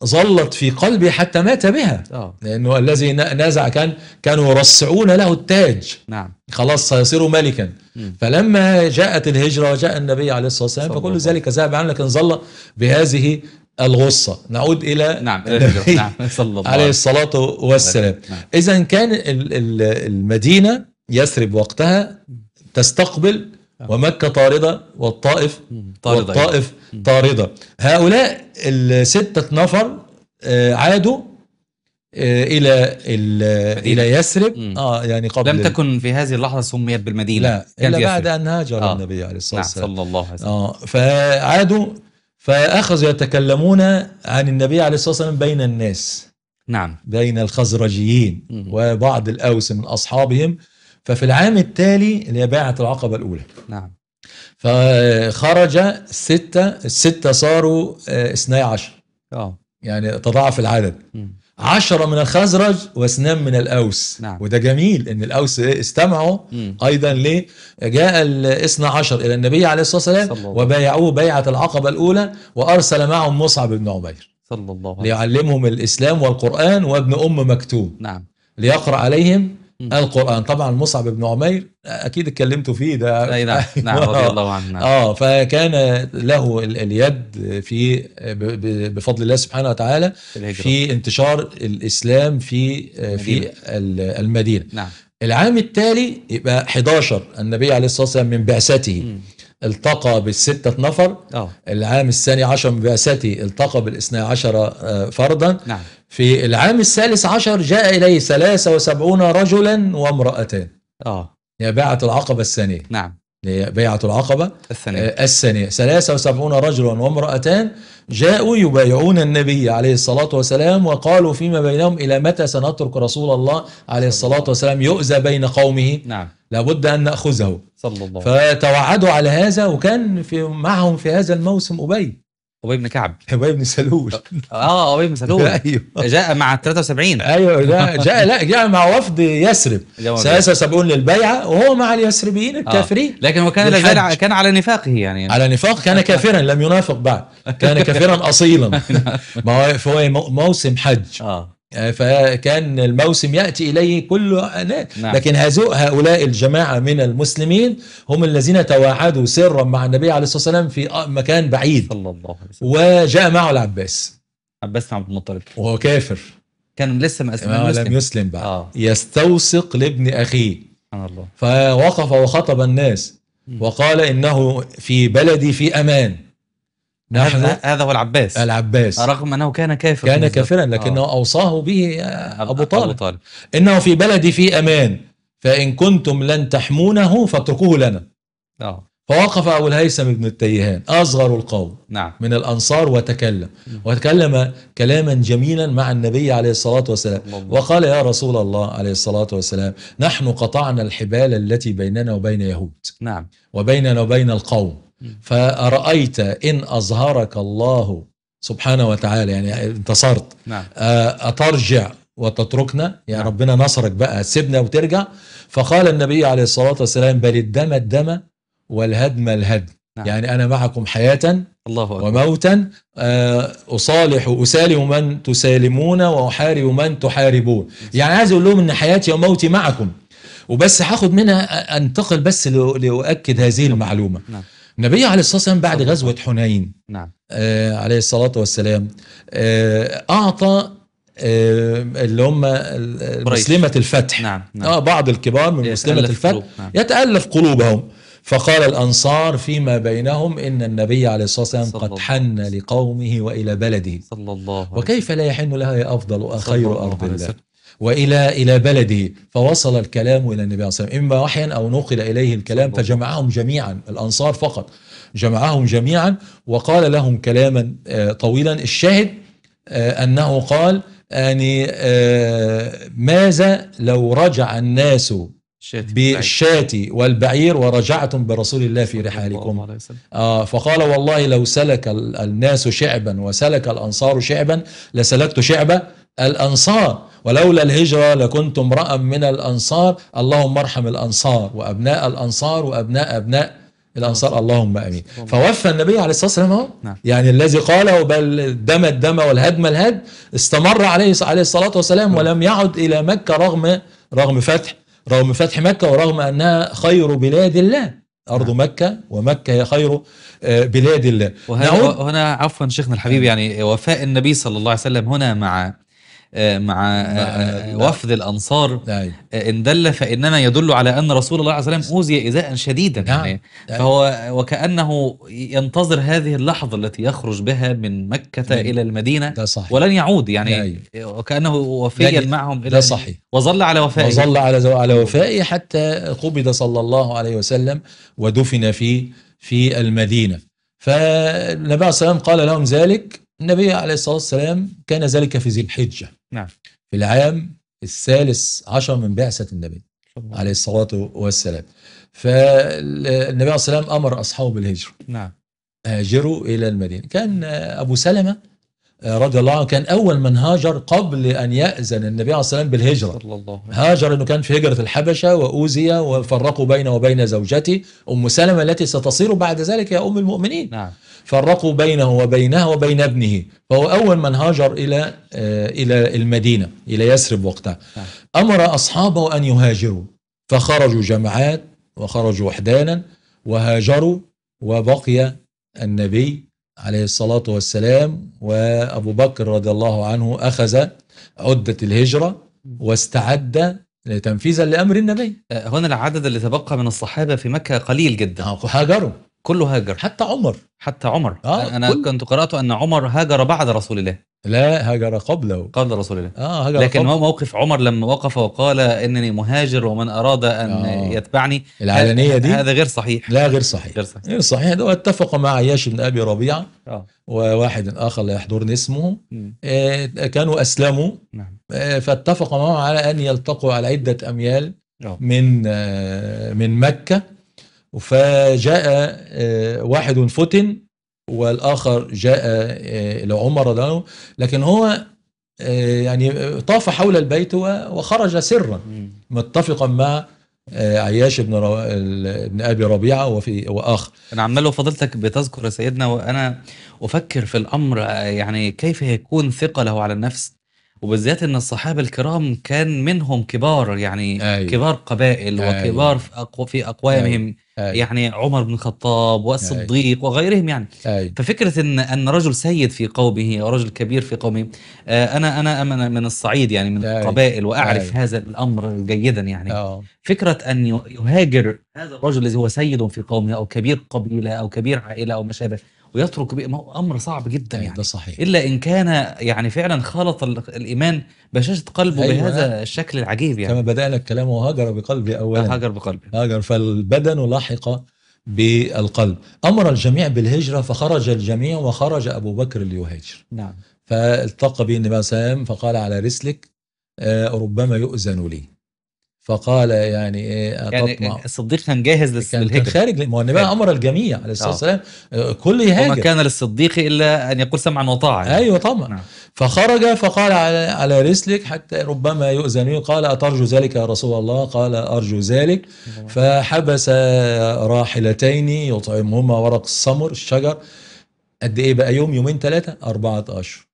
ظلت في قلبي حتى مات بها أوه. لأنه الذي نازع كان كانوا يرصعون له التاج نعم. خلاص سيصير ملكا مم. فلما جاءت الهجرة وجاء النبي عليه الصلاة والسلام فكل ذلك ذهب عنه لكن ظل بهذه الغصة نعود إلى نعم نعم صلى الله عليه الصلاة والسلام نعم. إذا كان المدينة يثرب وقتها تستقبل ومكة طاردة والطائف طاردة والطائف يعني. طاردة هؤلاء الستة نفر آه، عادوا آه، الى الى يثرب اه يعني قبل لم تكن في هذه اللحظه سميت بالمدينه لا الا بعد ان هاجر آه. النبي عليه الصلاه والسلام نعم صلى الله عليه وسلم اه فعادوا فأخذوا يتكلمون عن النبي عليه الصلاة والسلام بين الناس نعم بين الخزرجيين وبعض الأوس من أصحابهم ففي العام التالي اللي هي باعة العقبة الأولى نعم فخرج ستة الستة صاروا آه، اثني عشر اه يعني تضاعف العدد عشرة من الخزرج واثنان من الأوس نعم. وده جميل أن الأوس استمعوا مم. أيضا ليه جاء الاثنى عشر إلى النبي عليه الصلاة والسلام وبايعوه بيعة العقبة الأولى وأرسل معهم مصعب بن عمير صلى الله عليه وسلم ليعلمهم الإسلام والقرآن وابن أم مكتوم نعم ليقرأ عليهم القرآن طبعا مصعب بن عمير أكيد اتكلمتوا فيه ده أي نعم نعم رضي الله عنه نعم. آه فكان له اليد في بفضل الله سبحانه وتعالى في انتشار الإسلام في آه، في المدينة نعم العام التالي يبقى 11 النبي عليه الصلاة والسلام من بعثته التقى بالستة نفر أوه. العام الثاني عشر من بعثته التقى بالاثنى عشر آه، فردا نعم في العام الثالث عشر جاء إليه ثلاثة وسبعون رجلا وامرأتان آه هي بيعة العقبة الثانية نعم هي بيعة العقبة الثانية آه الثانية 73 رجلا وامرأتان جاءوا يبايعون النبي عليه الصلاة والسلام وقالوا فيما بينهم إلى متى سنترك رسول الله عليه الصلاة والسلام يؤذى بين قومه نعم لابد أن نأخذه صلى الله فتوعدوا على هذا وكان في معهم في هذا الموسم أبي ابي بن كعب ابي بن سلول اه ابي بن سلول ايوه جاء مع 73 ايوه لا جاء لا جاء مع وفد يثرب سياسة للبيعه وهو مع اليثربيين آه. الكافرين آه. لكن هو كان لجال... كان على نفاقه يعني, يعني على نفاق كان آه. كافرا لم ينافق بعد كان كافرا اصيلا ما هو موسم حج آه. فكان الموسم يأتي إليه كله نعم. لكن هؤلاء الجماعة من المسلمين هم الذين توعدوا سرا مع النبي عليه الصلاة والسلام في مكان بعيد صلى الله عليه وسلم. وجاء معه العباس عباس بن عبد المطلب وهو كافر كان لسه ما أسلم آه، لم يسلم, بعد آه. يستوثق لابن أخيه سبحان الله فوقف وخطب الناس وقال إنه في بلدي في أمان نحن هذا هو العباس العباس رغم انه كان كافرا كان كافرا لكنه آه. اوصاه به ابو طالب. ابو طالب انه في بلدي في امان فان كنتم لن تحمونه فاتركوه لنا اه فوقف ابو الهيثم بن التيهان اصغر القوم نعم. من الانصار وتكلم وتكلم كلاما جميلا مع النبي عليه الصلاه والسلام الله. وقال يا رسول الله عليه الصلاه والسلام نحن قطعنا الحبال التي بيننا وبين يهود نعم وبيننا وبين القوم فأرأيت إن أظهرك الله سبحانه وتعالى يعني انتصرت نعم. آه، أترجع وتتركنا يا نعم. ربنا نصرك بقى سيبنا وترجع فقال النبي عليه الصلاة والسلام بل الدم الدم والهدم الهدم نعم. يعني أنا معكم حياة الله أكبر. وموتا آه، أصالح أسالم من تسالمون وأحارب من تحاربون يعني عايز أقول لهم أن حياتي وموتي معكم وبس هاخد منها أنتقل بس لأؤكد هذه المعلومة نعم. النبي عليه الصلاه والسلام بعد غزوه حنين نعم آه، عليه الصلاه والسلام آه، اعطى آه، اللي هم مسلمه الفتح نعم. نعم. آه بعض الكبار من مسلمه الفتح نعم. يتالف قلوبهم فقال الأنصار فيما بينهم إن النبي عليه الصلاة والسلام قد حن لقومه وإلى بلده صلى الله عليه وكيف لا يحن لها يا أفضل وخير أرض الله والى الى بلده فوصل الكلام الى النبي عليه الصلاه والسلام اما وحيا او نقل اليه الكلام فجمعهم جميعا الانصار فقط جمعهم جميعا وقال لهم كلاما آه، طويلا الشاهد آه، انه قال يعني ماذا لو رجع الناس بالشاة والبعير ورجعتم برسول الله في رحالكم آه فقال والله لو سلك الناس شعبا وسلك الأنصار شعبا لسلكت شعبا الأنصار ولولا الهجرة لكنت امرأ من الأنصار اللهم ارحم الأنصار وأبناء الأنصار وأبناء أبناء الأنصار اللهم أمين فوفى النبي عليه الصلاة والسلام اهو نعم. يعني الذي قاله بل الدم الدم والهدم الهد استمر عليه عليه الصلاة والسلام ولم يعد إلى مكة رغم رغم فتح رغم فتح مكة ورغم أنها خير بلاد الله أرض نعم. مكة ومكة هي خير آه، بلاد الله وهنا, وهنا عفوا شيخنا الحبيب نعم. يعني وفاء النبي صلى الله عليه وسلم هنا مع آه، مع آه، آه، وفد الأنصار إن دل فإنما يدل على أن رسول الله عليه وسلم أوذي إزاء شديدا نعم. يعني فهو وكأنه ينتظر هذه اللحظة التي يخرج بها من مكة نعم. إلى المدينة ولن يعود يعني نعم. وكأنه وفيا يعني معهم إلى ده صحيح وظل على وفائه وظل على على وفائه حتى قبض صلى الله عليه وسلم ودفن في في المدينة فالنبي عليه الصلاة والسلام قال لهم ذلك النبي عليه الصلاة والسلام كان ذلك في ذي الحجة نعم في العام الثالث عشر من بعثة النبي الله. عليه الصلاة والسلام فالنبي عليه والسلام أمر أصحابه بالهجرة نعم هاجروا إلى المدينة كان أبو سلمة آه، رضي الله عنه كان أول من هاجر قبل أن يأذن النبي عليه والسلام بالهجرة صلى الله عليه هاجر أنه كان في هجرة الحبشة وأوزي وفرقوا بينه وبين زوجته أم سلمة التي ستصير بعد ذلك يا أم المؤمنين نعم فرقوا بينه وبينها وبين ابنه فهو أول من هاجر إلى آه، إلى المدينة إلى يثرب وقتها أمر أصحابه أن يهاجروا فخرجوا جماعات وخرجوا وحدانا وهاجروا وبقي النبي عليه الصلاة والسلام وأبو بكر رضي الله عنه أخذ عدة الهجرة واستعد تنفيذا لأمر النبي آه، هنا العدد اللي تبقى من الصحابة في مكة قليل جدا آه، هاجروا كله هاجر حتى عمر حتى عمر آه،, آه انا كل... كنت قرات ان عمر هاجر بعد رسول الله لا هاجر قبله قبل رسول الله اه هاجر لكن قبل. موقف عمر لما وقف وقال انني مهاجر ومن اراد ان آه. يتبعني العلنيه دي هذا غير صحيح لا غير صحيح غير صحيح, غير صحيح. ده اتفق مع عياش بن ابي ربيعه آه. وواحد اخر لا يحضرني اسمه آه كانوا اسلموا نعم. آه فاتفق معه على ان يلتقوا على عده اميال آه. من آه من مكه فجاء آه، واحد فتن والآخر جاء آه، لعمر رضي لكن هو آه، يعني طاف حول البيت وخرج سرا متفقا مع عياش بن رو... ابن ابي ربيعه وفي واخر انا عمال فضلتك بتذكر سيدنا وانا افكر في الامر يعني كيف يكون ثقله على النفس وبالذات ان الصحابه الكرام كان منهم كبار يعني أيوة. كبار قبائل أيوة. وكبار في, في اقوامهم أيوة. أي. يعني عمر بن الخطاب والصديق وغيرهم يعني أي. ففكره ان ان رجل سيد في قومه او رجل كبير في قومه آه، انا انا من الصعيد يعني من أي. القبائل واعرف أي. هذا الامر جيدا يعني أوه. فكره ان يهاجر هذا الرجل الذي هو سيد في قومه او كبير قبيله او كبير عائله او ما شابه ويترك امر صعب جدا أيوة، يعني ده صحيح الا ان كان يعني فعلا خلط الايمان بشاشه قلبه أيوة بهذا الشكل العجيب يعني كما بدانا الكلام وهاجر بقلبي اولا هاجر بقلبي هاجر فالبدن لحق بالقلب امر الجميع بالهجره فخرج الجميع وخرج ابو بكر ليهاجر نعم فالتقى به النبي صلى الله عليه وسلم فقال على رسلك آه، ربما يؤذن لي فقال يعني ايه يعني الصديق كان جاهز للهجره كان خارج ما النبي امر الجميع عليه الصلاه آه. والسلام كل يهاجر وما كان للصديق الا ان يقول سمعا وطاعه يعني. ايوه طبعا نعم. فخرج فقال على, على رسلك حتى ربما يؤذن قال اترجو ذلك يا رسول الله قال ارجو ذلك فحبس راحلتين يطعمهما ورق السمر الشجر قد ايه بقى يوم يومين ثلاثه اربعه اشهر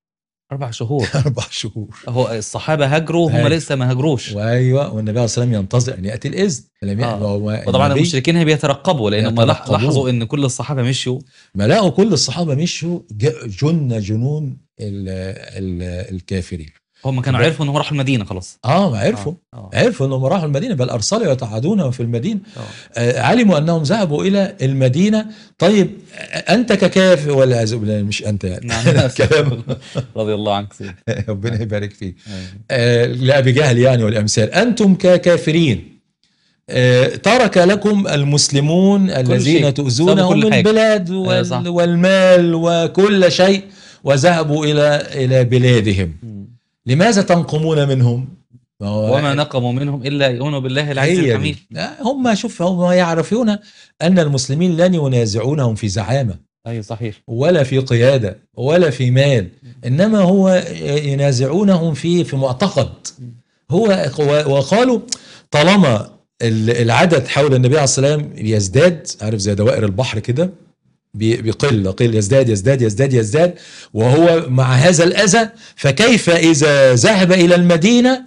أربع شهور أربع شهور هو الصحابة هاجروا هم لسه ما هاجروش وأيوه والنبي عليه الصلاة والسلام ينتظر أن يأتي الإذن لم آه. وطبعا المشركين بيترقبوا لأن هم لاحظوا أن كل الصحابة مشوا ما لقوا كل الصحابة مشوا جن جنون الكافرين هم كانوا عرفوا انهم راحوا المدينه خلاص اه عرفوا آه. آه. عرفوا انهم راحوا المدينه بل ارسلوا يتعادون في المدينه آه. آه علموا انهم ذهبوا الى المدينه طيب انت ككاف ولا مش انت يعني نعم رضي الله عنك ربنا يبارك فيك آه. آه لابي جهل يعني والامثال انتم ككافرين آه، ترك لكم المسلمون الذين تؤذونهم من البلاد آه، والمال وكل شيء وذهبوا الى الى بلادهم م. لماذا تنقمون منهم وما نقموا منهم الا يؤمنوا بالله العزيز الحميد هم شوف هم يعرفون ان المسلمين لن ينازعونهم في زعامه اي صحيح ولا في قياده ولا في مال انما هو ينازعونهم في في معتقد هو وقالوا طالما العدد حول النبي عليه الصلاه والسلام يزداد عارف زي دوائر البحر كده بقل قل يزداد يزداد يزداد يزداد وهو مع هذا الأذى فكيف إذا ذهب إلى المدينة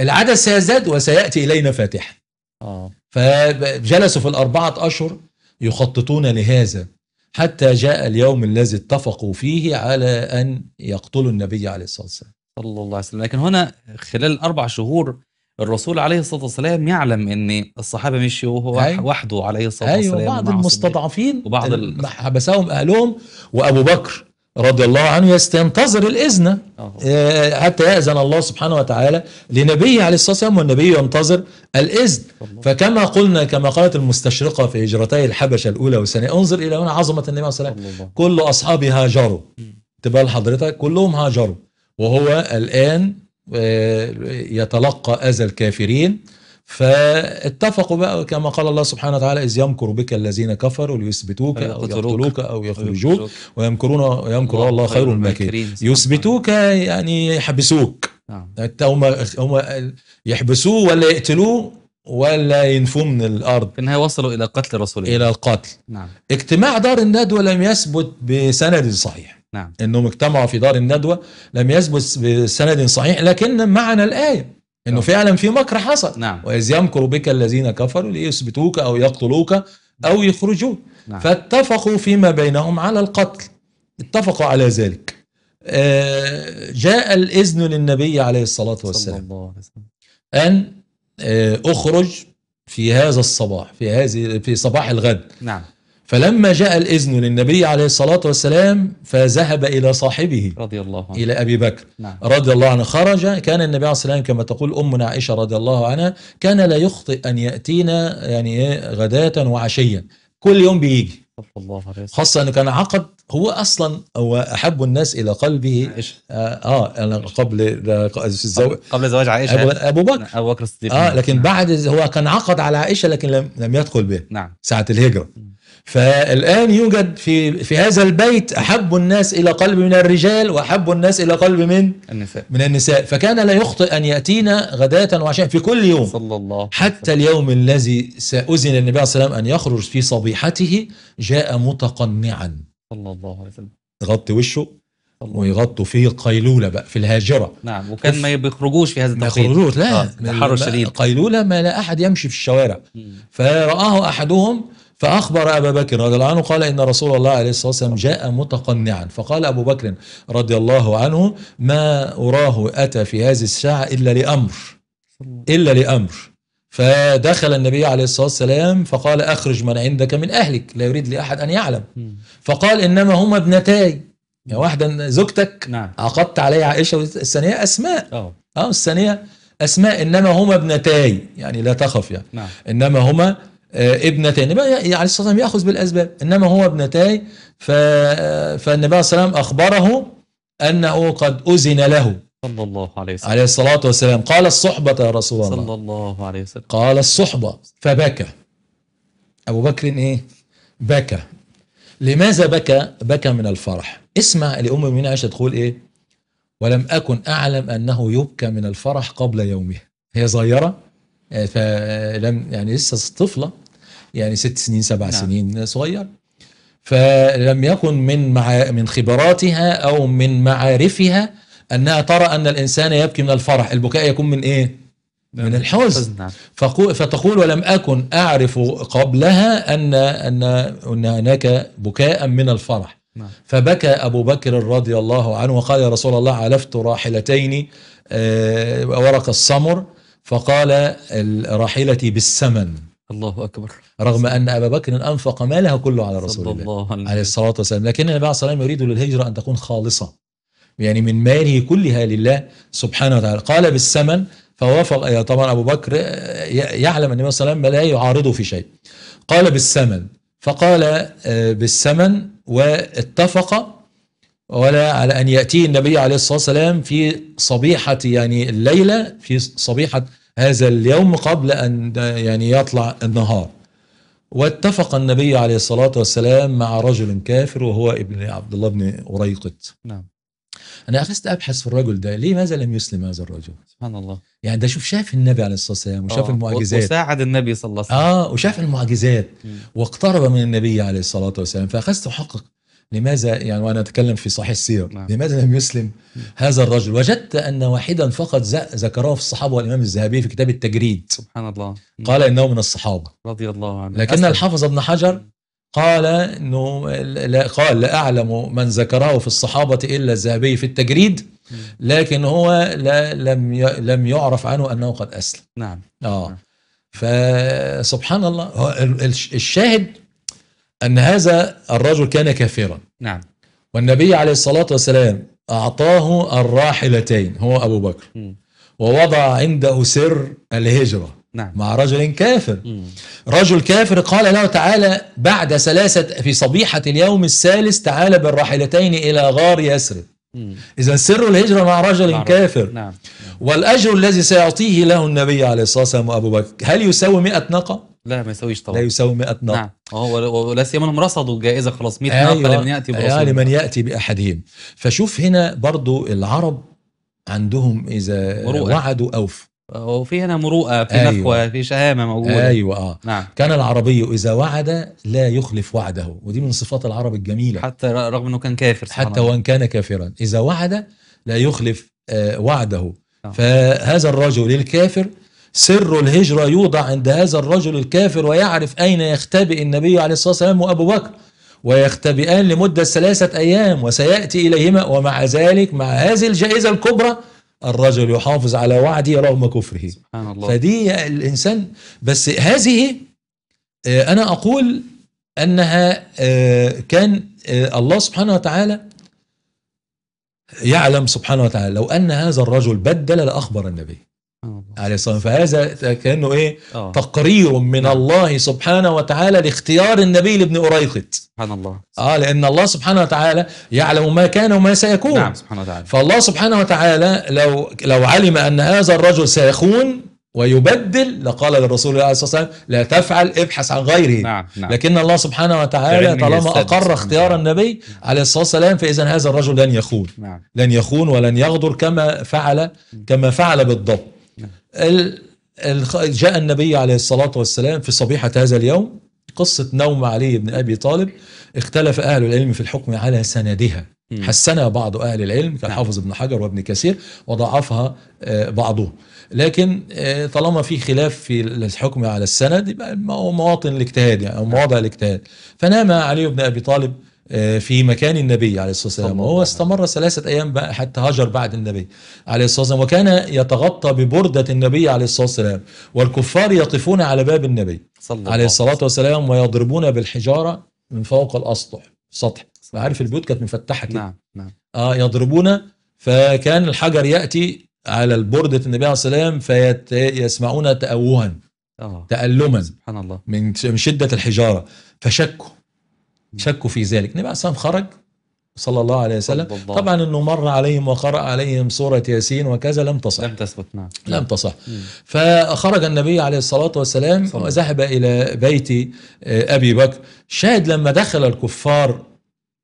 العدد سيزداد وسيأتي إلينا فاتحا آه. فجلسوا في الأربعة أشهر يخططون لهذا حتى جاء اليوم الذي اتفقوا فيه على أن يقتلوا النبي عليه الصلاة والسلام صلى الله عليه وسلم لكن هنا خلال الأربع شهور الرسول عليه الصلاه والسلام يعلم ان الصحابه مشيوا وهو أيوة. وحده عليه الصلاه أيوة، والسلام ايوه بعض المستضعفين وبعض حبسهم اهلهم وابو بكر رضي الله عنه يستنتظر الإذن آه. آه، حتى يأذن الله سبحانه وتعالى لنبيه عليه الصلاة والسلام والنبي ينتظر الإذن فكما قلنا كما قالت المستشرقة في هجرتي الحبشة الأولى والثانية انظر إلى هنا عظمة النبي عليه الصلاة والسلام كل أصحابي هاجروا تبقى لحضرتك كلهم هاجروا وهو الآن آه، يتلقى أذى الكافرين فاتفقوا بقى كما قال الله سبحانه وتعالى إذ يمكر بك الذين كفروا ليثبتوك أو يقتلوك أو يخرجوك ويمكرون ويمكر الله خير الماكرين يثبتوك يعني يحبسوك نعم. هم هم يحبسوه ولا يقتلوه ولا ينفوه من الارض في النهايه وصلوا الى قتل رسول الله الى القتل نعم اجتماع دار الندوه لم يثبت بسند صحيح نعم انهم اجتمعوا في دار الندوه لم يثبت بسند صحيح لكن معنى الايه انه نعم. فعلا في مكر حصل نعم واذ يمكر بك الذين كفروا ليثبتوك او يقتلوك او يخرجوك نعم. فاتفقوا فيما بينهم على القتل اتفقوا على ذلك آه جاء الاذن للنبي عليه الصلاه والسلام الله ان آه اخرج في هذا الصباح في هذه في صباح الغد نعم فلما جاء الإذن للنبي عليه الصلاة والسلام فذهب إلى صاحبه رضي الله عنه إلى أبي بكر نعم. رضي الله عنه خرج كان النبي عليه الصلاة والسلام كما تقول أمنا عائشة رضي الله عنها كان لا يخطئ أن يأتينا يعني إيه غداة وعشيا كل يوم بيجي الله عليه خاصة أنه كان عقد هو أصلا هو أحب الناس إلى قلبه عائشة. آه, آه، أنا قبل الزو... قبل زواج عائشة أبو, أبو بكر أبو بكر الصديق آه لكن نعم. بعد هو كان عقد على عائشة لكن لم, لم يدخل به نعم ساعة الهجرة فالآن يوجد في في هذا البيت أحب الناس إلى قلب من الرجال وأحب الناس إلى قلب من النساء من النساء فكان لا يخطئ أن يأتينا غداة وعشاء في كل يوم صلى الله حتى اليوم الذي سأذن النبي عليه الصلاة والسلام أن يخرج في صبيحته جاء متقنعا صلى الله عليه وسلم يغطي وشه ويغطوا فيه قيلوله بقى في الهاجره نعم وكان ما بيخرجوش في هذا التوقيت ما يخرجوش لا آه. تحر شديد قيلوله ما لا احد يمشي في الشوارع فرآه احدهم فأخبر أبا بكر رضي الله عنه قال إن رسول الله عليه الصلاة والسلام جاء متقنعا فقال أبو بكر رضي الله عنه ما أراه أتى في هذه الساعة إلا لأمر إلا لأمر فدخل النبي عليه الصلاة والسلام فقال أخرج من عندك من أهلك لا يريد لأحد أن يعلم فقال إنما هما ابنتاي يا يعني واحدة زوجتك نعم. عقدت عليها عائشة والثانية أسماء أو اه الثانية أسماء إنما هما ابنتاي يعني لا تخف يعني نعم. إنما هما آه، ابنتين النبي عليه الصلاه والسلام ياخذ بالاسباب انما هو ابنتاي آه، فالنبي عليه الصلاه والسلام اخبره انه قد اذن له صلى الله عليه وسلم عليه الصلاه والسلام قال الصحبه يا رسول الله صلى الله عليه وسلم قال الصحبه فبكى ابو بكر ايه بكى لماذا بكى بكى من الفرح اسمع لام المؤمنين عائشه تقول ايه ولم اكن اعلم انه يبكى من الفرح قبل يومه هي صغيره آه، فلم يعني لسه طفله يعني ست سنين سبع نعم. سنين صغير فلم يكن من مع من خبراتها او من معارفها انها ترى ان الانسان يبكي من الفرح البكاء يكون من ايه نعم. من الحزن نعم. فتقول ولم اكن اعرف قبلها ان ان ان هناك بكاء من الفرح نعم. فبكى أبو بكر رضي الله عنه وقال يا رسول الله علفت راحلتين آه، ورق السمر فقال راحلتي بالثمن الله أكبر رغم أن أبا بكر أنفق ماله كله على رسول الله, الله عليه, عليه الصلاة والسلام لكن النبي عليه الصلاة والسلام يريد للهجرة أن تكون خالصة يعني من ماله كلها لله سبحانه وتعالى قال بالثمن فوافق طبعا أبو بكر يعلم النبي صلى الله عليه وسلم لا يعارضه في شيء قال بالثمن فقال آه، بالثمن واتفق ولا على أن يأتي النبي عليه الصلاة والسلام في صبيحة يعني الليلة في صبيحة هذا اليوم قبل أن يعني يطلع النهار واتفق النبي عليه الصلاة والسلام مع رجل كافر وهو ابن عبد الله بن أريقط نعم أنا أخذت أبحث في الرجل ده ليه ماذا لم يسلم هذا الرجل سبحان الله يعني ده شوف شاف النبي عليه الصلاة والسلام وشاف آه، المعجزات وساعد النبي صلى الله عليه وسلم آه وشاف المعجزات واقترب من النبي عليه الصلاة والسلام فأخذت أحقق لماذا يعني وانا اتكلم في صحيح السير نعم. لماذا لم يسلم هذا الرجل وجدت ان واحدا فقط ذكره في الصحابه والامام الذهبي في كتاب التجريد سبحان الله قال انه من الصحابه رضي الله عنه لكن الحافظ ابن حجر قال انه لا قال لا اعلم من ذكره في الصحابه الا الذهبي في التجريد لكن هو لا لم لم يعرف عنه انه قد اسلم نعم اه نعم. فسبحان الله الشاهد أن هذا الرجل كان كافرا نعم والنبي عليه الصلاة والسلام أعطاه الراحلتين هو أبو بكر م. ووضع عنده سر الهجرة نعم. مع رجل كافر م. رجل كافر قال له تعالى بعد ثلاثة في صبيحة اليوم الثالث تعالى بالراحلتين إلى غار يسرب إذا سر الهجرة مع رجل مع كافر نعم. نعم. والأجر الذي سيعطيه له النبي عليه الصلاة والسلام وأبو بكر هل يساوي 100 ناقة؟ لا ما يساويش طبعا لا يساوي 100 ناقة نعم ولا سيما انهم رصدوا الجائزة خلاص 100 أيوة. ناقة لمن يأتي برسول يعني أيوة لمن يأتي بأحدهم فشوف هنا برضو العرب عندهم إذا وعدوا أوفوا وفي هنا مروءه في أيوة. نخوه في شهامه موجوده ايوه اه نعم. كان العربي اذا وعد لا يخلف وعده ودي من صفات العرب الجميله حتى رغم انه كان كافر حتى وان كان كافرا اذا وعد لا يخلف آه وعده نعم. فهذا الرجل الكافر سر الهجرة يوضع عند هذا الرجل الكافر ويعرف أين يختبئ النبي عليه الصلاة والسلام وأبو بكر ويختبئان لمدة ثلاثة أيام وسيأتي إليهما ومع ذلك مع هذه الجائزة الكبرى الرجل يحافظ على وعده رغم كفره سبحان الله فدي الإنسان بس هذه آه، أنا أقول أنها آه، كان آه، الله سبحانه وتعالى يعلم سبحانه وتعالى لو أن هذا الرجل بدل لأخبر النبي عليه الصلاة والسلام فهذا كأنه إيه أوه. تقرير من نعم. الله سبحانه وتعالى لاختيار النبي لابن أريقط سبحان الله آه لأن الله سبحانه وتعالى يعلم ما كان وما سيكون نعم سبحانه وتعالى فالله سبحانه وتعالى لو لو علم أن هذا الرجل سيخون ويبدل لقال للرسول عليه الصلاه والسلام لا تفعل ابحث عن غيره نعم نعم لكن الله سبحانه وتعالى طالما اقر اختيار نعم. النبي عليه الصلاه والسلام فاذا هذا الرجل لن يخون نعم. لن يخون ولن يغدر كما فعل نعم. كما فعل بالضبط جاء النبي عليه الصلاة والسلام في صبيحة هذا اليوم قصة نوم علي بن أبي طالب اختلف أهل العلم في الحكم على سندها حسنها بعض أهل العلم كالحافظ نعم. ابن حجر وابن كثير وضعفها آه، بعضهم لكن آه، طالما في خلاف في الحكم على السند يبقى مواطن الاجتهاد يعني أو مواضع الاجتهاد فنام علي بن أبي طالب آه، في مكان النبي عليه الصلاه والسلام وهو استمر ثلاثه ايام بقى حتى هجر بعد النبي عليه الصلاه والسلام وكان يتغطى ببرده النبي عليه الصلاه والسلام والكفار يطفون على باب النبي صلى عليه الصلاه والسلام ويضربون بالحجاره من فوق الاسطح سطح عارف البيوت كانت مفتحه كده نعم نعم اه يضربون فكان الحجر ياتي على البردة النبي عليه الصلاه والسلام فيسمعون تأوها آه. تألما سبحان الله من شدة الحجارة فشكوا شكوا في ذلك النبي عليه خرج صلى الله عليه وسلم الله. طبعا انه مر عليهم وقرأ عليهم سورة ياسين وكذا لم تصح لم تثبت نعم لم تصح مم. فخرج النبي عليه الصلاة والسلام وذهب إلى بيت آه، أبي بكر شاهد لما دخل الكفار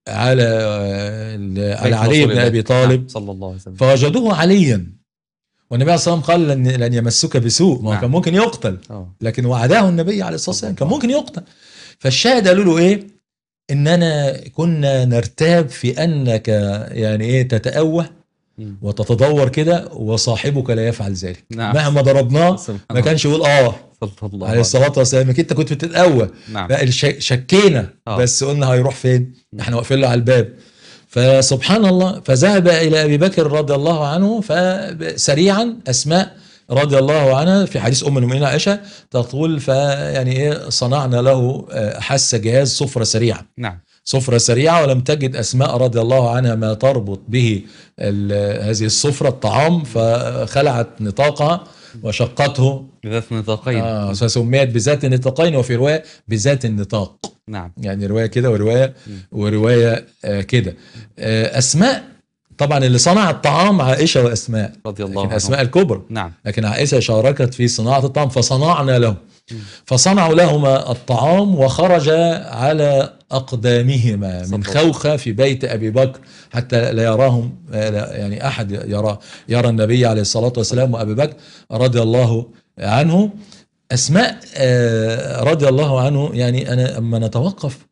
على آه، على علي بن أبي طالب نعم، صلى الله عليه وسلم فوجدوه عليا والنبي عليه الصلاة والسلام قال لن, لن يمسك بسوء ما نعم. كان ممكن يقتل أوه. لكن وعداه النبي عليه الصلاة والسلام كان ممكن يقتل فالشاهد قالوا له ايه اننا كنا نرتاب في انك يعني ايه تتأوه وتتدور كده وصاحبك لا يفعل ذلك نعم. مهما ضربناه ما كانش يقول اه الله عليه الصلاه والسلام انت كنت بتتقوى نعم. لا شكينا آه. بس قلنا هيروح فين احنا واقفين له على الباب فسبحان الله فذهب الى ابي بكر رضي الله عنه فسريعا اسماء رضي الله عنها في حديث ام المؤمنين عائشه تقول فيعني ايه صنعنا له آه، حس جهاز سفره سريعه نعم سفرة سريعة ولم تجد أسماء رضي الله عنها ما تربط به هذه السفرة الطعام فخلعت نطاقها وشقته بذات نطاقين آه فسميت بذات النطاقين وفي رواية بذات النطاق نعم يعني رواية كده ورواية ورواية آه كده آه أسماء طبعا اللي صنع الطعام عائشه واسماء رضي الله عنها اسماء الكبرى نعم لكن عائشه شاركت في صناعه الطعام فصنعنا له فصنعوا لهما الطعام وخرج على أقدامهما من خوخة في بيت أبي بكر حتى لا يراهم يعني أحد يرى يرى النبي عليه الصلاة والسلام وأبي بكر رضي الله عنه أسماء آه، رضي الله عنه يعني أنا أما نتوقف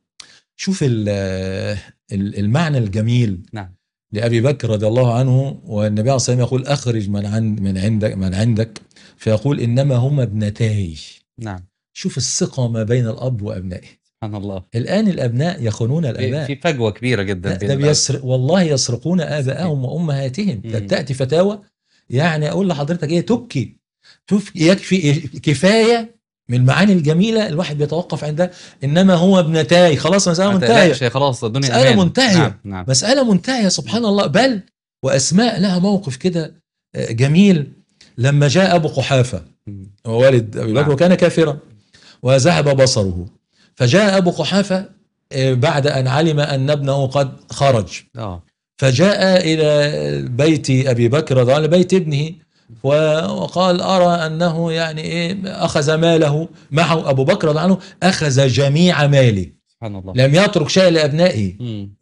شوف آه، المعنى الجميل نعم لأبي بكر رضي الله عنه والنبي عليه الصلاة والسلام يقول أخرج من عند من عندك من عندك فيقول إنما هما ابنتاي نعم شوف الثقة ما بين الأب وأبنائه سبحان الله الآن الأبناء يخونون الآباء في فجوة كبيرة جدا ده بيسرق والله يسرقون آباءهم إيه. وأمهاتهم تأتي فتاوى يعني أقول لحضرتك إيه تبكي شوف يكفي كفاية من المعاني الجميله الواحد بيتوقف عندها انما هو ابنتاي خلاص مساله منتهيه خلاص الدنيا مساله أمان. منتهيه نعم. نعم. مساله منتهيه سبحان الله بل واسماء لها موقف كده آه، جميل لما جاء ابو قحافه والد ابي بكر نعم. وكان كافرا وذهب بصره فجاء ابو قحافه آه، بعد ان علم ان ابنه قد خرج آه. فجاء الى بيت ابي بكر قال بيت ابنه وقال أرى أنه يعني إيه أخذ ماله معه أبو بكر رضي عنه أخذ جميع ماله سبحان الله لم يترك شيئا لأبنائه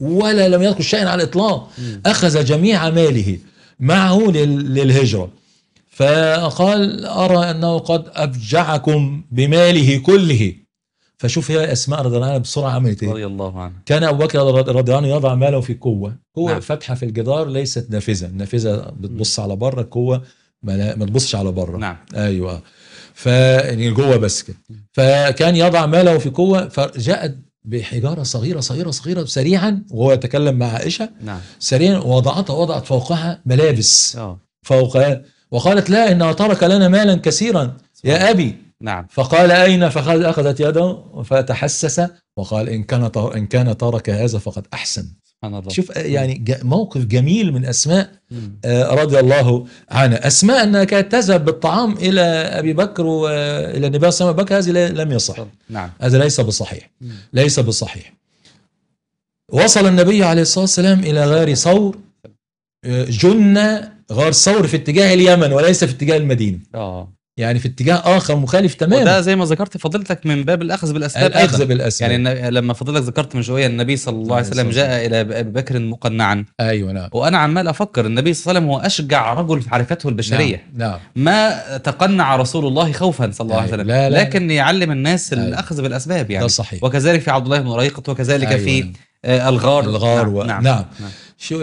ولا لم يترك شيئا على الإطلاق أخذ جميع ماله معه للهجرة فقال أرى أنه قد أفجعكم بماله كله فشوف هي اسماء رضي الله عنها بسرعه عملت ايه رضي الله عنها كان ابو بكر رضي الله عنه يضع ماله في قوة كوه نعم. فتحه في الجدار ليست نافذه النافذه بتبص على بره الكوه ما, تبصش على بره نعم ايوه ف يعني جوه بس كده فكان يضع ماله في قوه فجاءت بحجاره صغيره صغيره صغيره سريعا وهو يتكلم مع عائشه نعم سريعا وضعتها وضعت فوقها ملابس اه فوقها إيه؟ وقالت لا انه ترك لنا مالا كثيرا صحيح. يا ابي نعم فقال أين فقد أخذت يده فتحسس وقال إن كان إن كان ترك هذا فقد أحسن سبحان الله شوف يعني موقف جميل من أسماء آه، رضي الله عنها أسماء أنها كانت تذهب بالطعام إلى أبي بكر وإلى النبي صلى الله عليه وسلم هذه لم يصح نعم هذا ليس بصحيح ليس بصحيح وصل النبي عليه الصلاة والسلام إلى غار ثور آه، جنة غار ثور في اتجاه اليمن وليس في اتجاه المدينة آه. يعني في اتجاه اخر مخالف تماما وده زي ما ذكرت فضيلتك من باب الاخذ بالاسباب الاخذ أيضاً. بالاسباب يعني لما فضيلتك ذكرت من شويه النبي صلى الله عليه وسلم جاء الى ابي بكر مقنعا ايوه نعم وانا عمال افكر النبي صلى الله عليه وسلم هو اشجع رجل في عرفته البشريه نعم. نعم. ما تقنع رسول الله خوفا صلى الله عليه أيوة، وسلم لا لا لكن يعلم الناس أيوة. الاخذ بالاسباب يعني ده صحيح وكذلك في عبد الله بن ريقط وكذلك أيوة. في نعم. آه، الغار الغار نعم, و... نعم. نعم. نعم. شو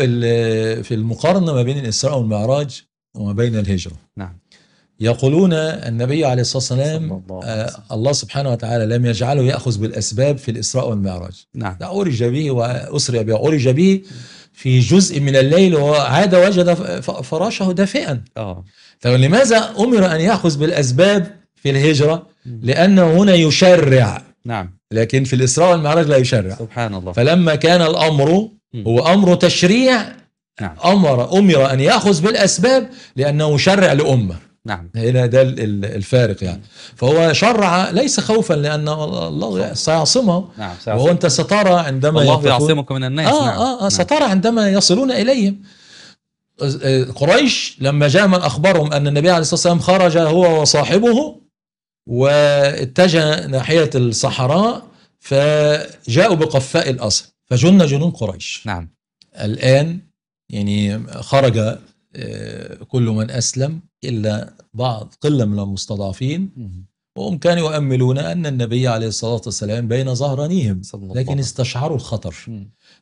في المقارنه ما بين الاسراء والمعراج وما بين الهجره نعم يقولون النبي عليه الصلاة والسلام الله, آه، الله سبحانه وتعالى لم يجعله يأخذ بالأسباب في الإسراء والمعراج نعم ده أرج به وأسري به أرج به في جزء من الليل وعاد وجد فراشه دافئا آه. طب لماذا أمر أن يأخذ بالأسباب في الهجرة لأنه هنا يشرع نعم لكن في الإسراء والمعراج لا يشرع سبحان الله فلما كان الأمر هو أمر تشريع نعم. أمر أمر أن يأخذ بالأسباب لأنه شرع لأمه نعم هنا ده الفارق يعني فهو شرع ليس خوفا لان الله سيعصمه نعم سيعصمه وهو انت سترى عندما الله يعصمك من الناس آه نعم. آه, آه نعم. سترى عندما يصلون اليهم قريش لما جاء من اخبرهم ان النبي عليه الصلاه والسلام خرج هو وصاحبه واتجه ناحيه الصحراء فجاءوا بقفاء الاسر فجن جنون قريش نعم الان يعني خرج كل من أسلم إلا بعض قلة من المستضعفين وهم كانوا يؤملون أن النبي عليه الصلاة والسلام بين ظهرانيهم لكن استشعروا الخطر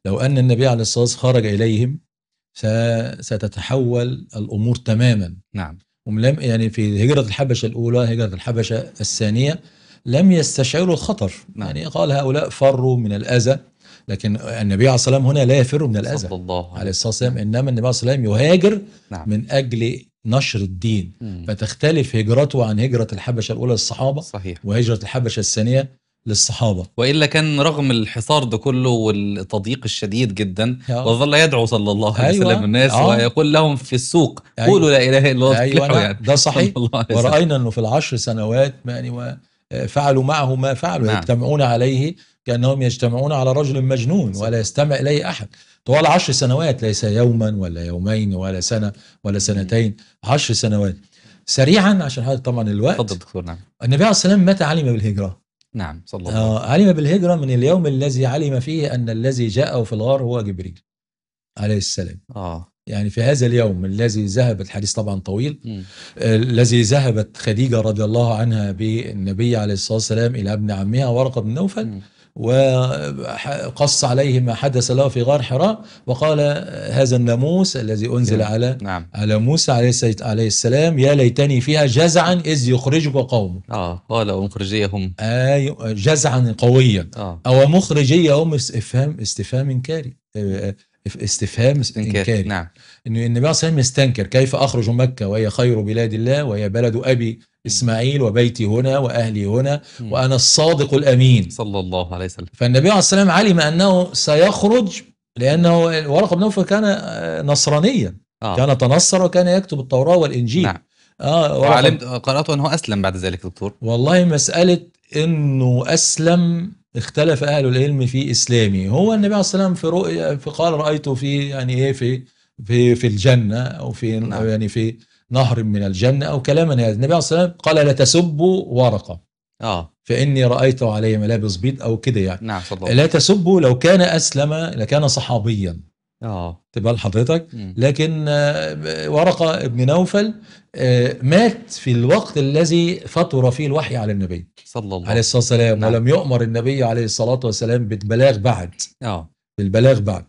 لو أن النبي عليه الصلاة والسلام خرج إليهم ستتحول الأمور تماما نعم لم يعني في هجرة الحبشة الأولى هجرة الحبشة الثانية لم يستشعروا الخطر نعم. يعني قال هؤلاء فروا من الأذى لكن النبي عليه الصلاه والسلام هنا لا يفر من الاذى صلى الله عليه الصلاه والسلام انما النبي عليه الصلاه والسلام يهاجر نعم. من اجل نشر الدين مم. فتختلف هجرته عن هجره الحبشه الاولى للصحابه صحيح. وهجره الحبشه الثانيه للصحابه والا كان رغم الحصار ده كله والتضييق الشديد جدا وظل يدعو صلى الله عليه أيوة. وسلم الناس آه. ويقول لهم في السوق أيوة. قولوا لا اله الا الله أيوة يعني. ده صحيح وراينا انه في العشر سنوات يعني فعلوا معه ما فعلوا نعم. يجتمعون عليه كأنهم يجتمعون على رجل مجنون ولا يستمع إليه أحد طوال عشر سنوات ليس يوما ولا يومين ولا سنة ولا سنتين عشر سنوات سريعا عشان هذا طبعا الوقت تفضل دكتور نعم النبي عليه الصلاة والسلام متى علم بالهجرة نعم صلى الله عليه آه، وسلم آه علم بالهجرة من اليوم الذي علم فيه أن الذي جاءه في الغار هو جبريل عليه السلام آه يعني في هذا اليوم الذي ذهب الحديث طبعا طويل الذي ذهبت خديجة رضي الله عنها بالنبي عليه الصلاة والسلام إلى ابن عمها ورقة بن نوفل مم. وقص عليه ما حدث له في غار حراء وقال هذا الناموس الذي أنزل نعم. على نعم. على موسى عليه السلام يا ليتني فيها جزعا إذ يخرجك قومه آه قال ومخرجيهم آه جزعا قويا آه. أو مخرجيهم استفهام استفهام إنكاري استفهام استنكاري, إنكاري. نعم. أن النبي صلى الله عليه وسلم يستنكر كيف أخرج مكة وهي خير بلاد الله وهي بلد أبي إسماعيل وبيتي هنا وأهلي هنا وأنا الصادق الأمين صلى الله عليه وسلم فالنبي عليه السلام علم أنه سيخرج لأنه ورقة بن نوفل كان آه، نصرانيا آه. كان تنصر وكان يكتب التوراة والإنجيل نعم. آه وعلمت قرأت أنه أسلم بعد ذلك دكتور والله مسألة أنه أسلم اختلف أهل العلم في إسلامه هو النبي عليه السلام في رؤيا في قال رأيته في يعني إيه في في في الجنة أو في نعم. يعني في نهر من الجنة أو كلاما هذا النبي عليه الصلاة والسلام قال لا تسبوا ورقة آه. فإني رأيته عليه ملابس بيض أو كده يعني نعم صدق. لا تسبوا لو كان أسلم لكان صحابيا اه تبال حضرتك لكن آه، ورقة ابن نوفل آه، مات في الوقت الذي فطر فيه الوحي على النبي صلى الله عليه الصلاة والسلام نعم. ولم يؤمر النبي عليه الصلاة والسلام بالبلاغ بعد اه بالبلاغ بعد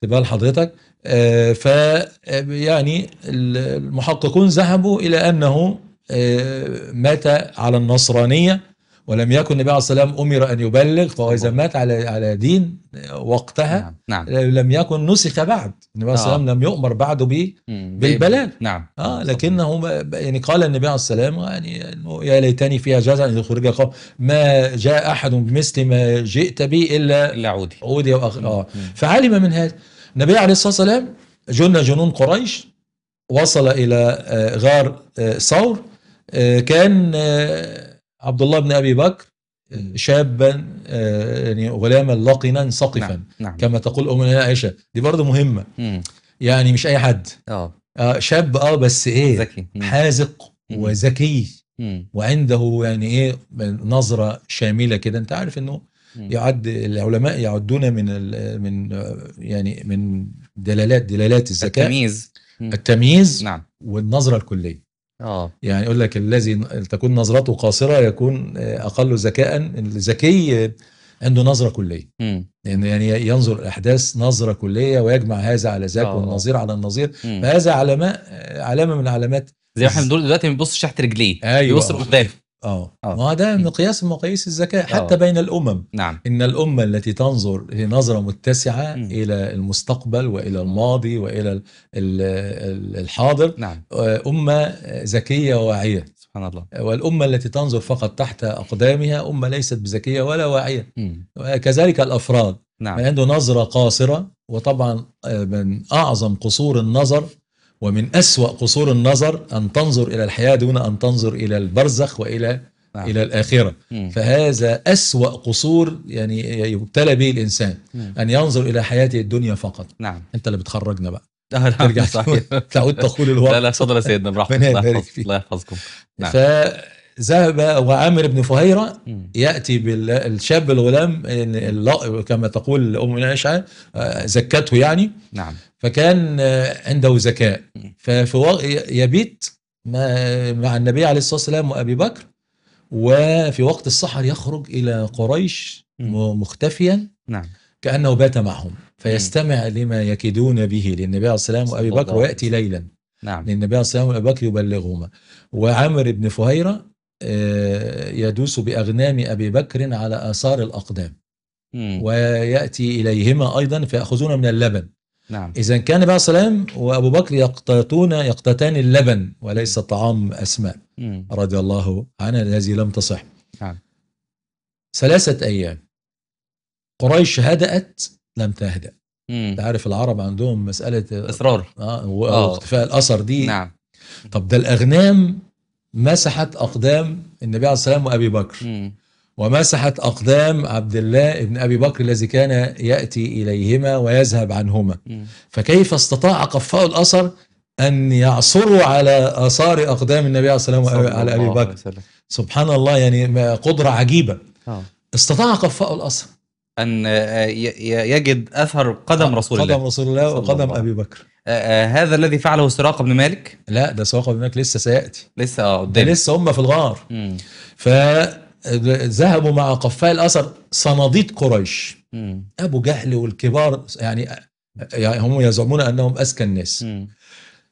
تبال حضرتك آه، ف آه، يعني المحققون ذهبوا إلى أنه آه، مات على النصرانية ولم يكن النبي عليه الصلاة والسلام أمر أن يبلغ فهو إذا مات على على دين وقتها نعم. نعم. لم يكن نسخ بعد النبي عليه الصلاة والسلام لم يؤمر بعد ب بالبلاغ نعم آه لكنه يعني قال النبي عليه الصلاة والسلام يعني أنه يا ليتني فيها جزع أن يخرج القوم ما جاء أحد بمثل ما جئت به إلا إلا عودي عودي وأخ... آه فعلم من هذا النبي عليه الصلاة والسلام جن جنون قريش وصل إلى آه، غار آه، ثور آه، كان عبد الله بن أبي بكر شابا يعني غلاما لقنا سقفا نعم. نعم. كما تقول امنا عائشه دي برضه مهمه مم. يعني مش اي حد اه شاب اه بس ايه ذكي حازق وذكي وعنده يعني ايه نظره شامله كده انت عارف انه يعد العلماء يعدون من من يعني من دلالات دلالات الذكاء التمييز التمييز نعم والنظره الكليه اه يعني يقول لك الذي تكون نظرته قاصره يكون آه، اقل ذكاء الذكي آه، عنده نظره كليه لان يعني, ينظر الاحداث نظره كليه ويجمع هذا على ذاك آه. والنظير على النظير فهذا علامه علامه من علامات زي ما احنا بنقول دلوقتي ما بيبصش تحت رجليه أيوة. بيبص قدام اه وهذا آه. مقياس من مقاييس الذكاء آه. حتى أوه. بين الامم نعم ان الامه التي تنظر نظره متسعه م. الى المستقبل والى الماضي والى الحاضر نعم. آه، امه ذكيه وواعيه سبحان الله والامه التي تنظر فقط تحت اقدامها امه ليست بذكيه ولا واعيه كذلك الافراد نعم. من عنده نظره قاصره وطبعا من اعظم قصور النظر ومن أسوأ قصور النظر أن تنظر إلى الحياة دون أن تنظر إلى البرزخ وإلى نعم. إلى الآخرة مم. فهذا أسوأ قصور يعني يبتلى به الإنسان مم. أن ينظر إلى حياته الدنيا فقط نعم. أنت اللي بتخرجنا بقى نعم ترجع صحيح تعود تقول الوقت لا لا صدر يا سيدنا براحتك الله يحفظكم نعم. فذهب وعامر بن فهيرة يأتي بالشاب الغلام يعني كما تقول أم عائشة آه، زكته يعني نعم فكان آه، عنده ذكاء ففي يبيت مع النبي عليه الصلاه والسلام وابي بكر وفي وقت السحر يخرج الى قريش مختفيا نعم كانه بات معهم فيستمع لما يكيدون به للنبي عليه الصلاه والسلام وابي بكر وياتي ليلا نعم للنبي عليه الصلاه والسلام وابي بكر يبلغهما وعامر بن فهيره آه، يدوس باغنام ابي بكر على اثار الاقدام وياتي اليهما ايضا فياخذون من اللبن نعم إذا كان النبي عليه والسلام وأبو بكر يقتاتون يقتتان اللبن وليس طعام أسماء مم. رضي الله عنها الذي لم تصح نعم. ثلاثة أيام قريش هدأت لم تهدأ تعرف العرب عندهم مسألة إصرار آه،, آه واختفاء الأثر دي نعم طب ده الأغنام مسحت أقدام النبي عليه الصلاة والسلام وأبي بكر مم. ومسحت أقدام عبد الله بن أبي بكر الذي كان يأتي إليهما ويذهب عنهما فكيف استطاع قفاء الأثر أن يعصروا على آثار أقدام النبي عليه الصلاة على أبي بكر سبحان الله يعني قدرة عجيبة آه. استطاع قفاء الأثر أن آه، يجد أثر قدم رسول الله قدم رسول الله وقدم أبي بكر آه، هذا الذي فعله سراقه بن مالك لا ده سراقه بن مالك لسه سياتي لسه اه قدام لسه هم في الغار ف ذهبوا مع قفاء الأثر صناديد قريش مم. أبو جهل والكبار يعني،, يعني هم يزعمون أنهم أذكى الناس مم.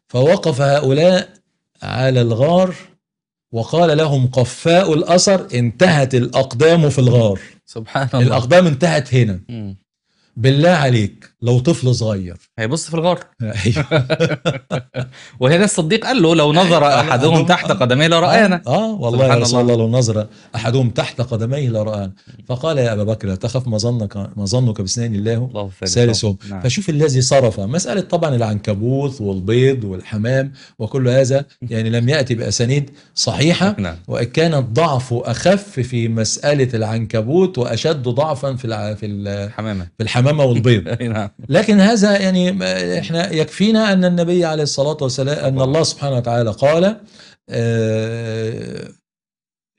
فوقف هؤلاء على الغار وقال لهم قفاء الأثر انتهت الأقدام في الغار سبحان الله الأقدام انتهت هنا مم. بالله عليك لو طفل صغير هيبص في الغار وهنا أيوه. الصديق قال له لو نظر أيوه. احدهم تحت قدميه لرانا آه, آه، والله يا رسول الله لو نظر احدهم تحت قدميه لرانا فقال يا ابا بكر لا تخف ما ظنك ما ظنك باسنان الله ثالثهم نعم. فشوف الذي صرف مساله طبعا العنكبوت والبيض والحمام وكل هذا يعني لم ياتي باسانيد صحيحه نعم. وان كان الضعف اخف في مساله العنكبوت واشد ضعفا في في الحمامه في الحمامه والبيض نعم لكن هذا يعني احنا يكفينا ان النبي عليه الصلاه والسلام ان الله سبحانه وتعالى قال آه،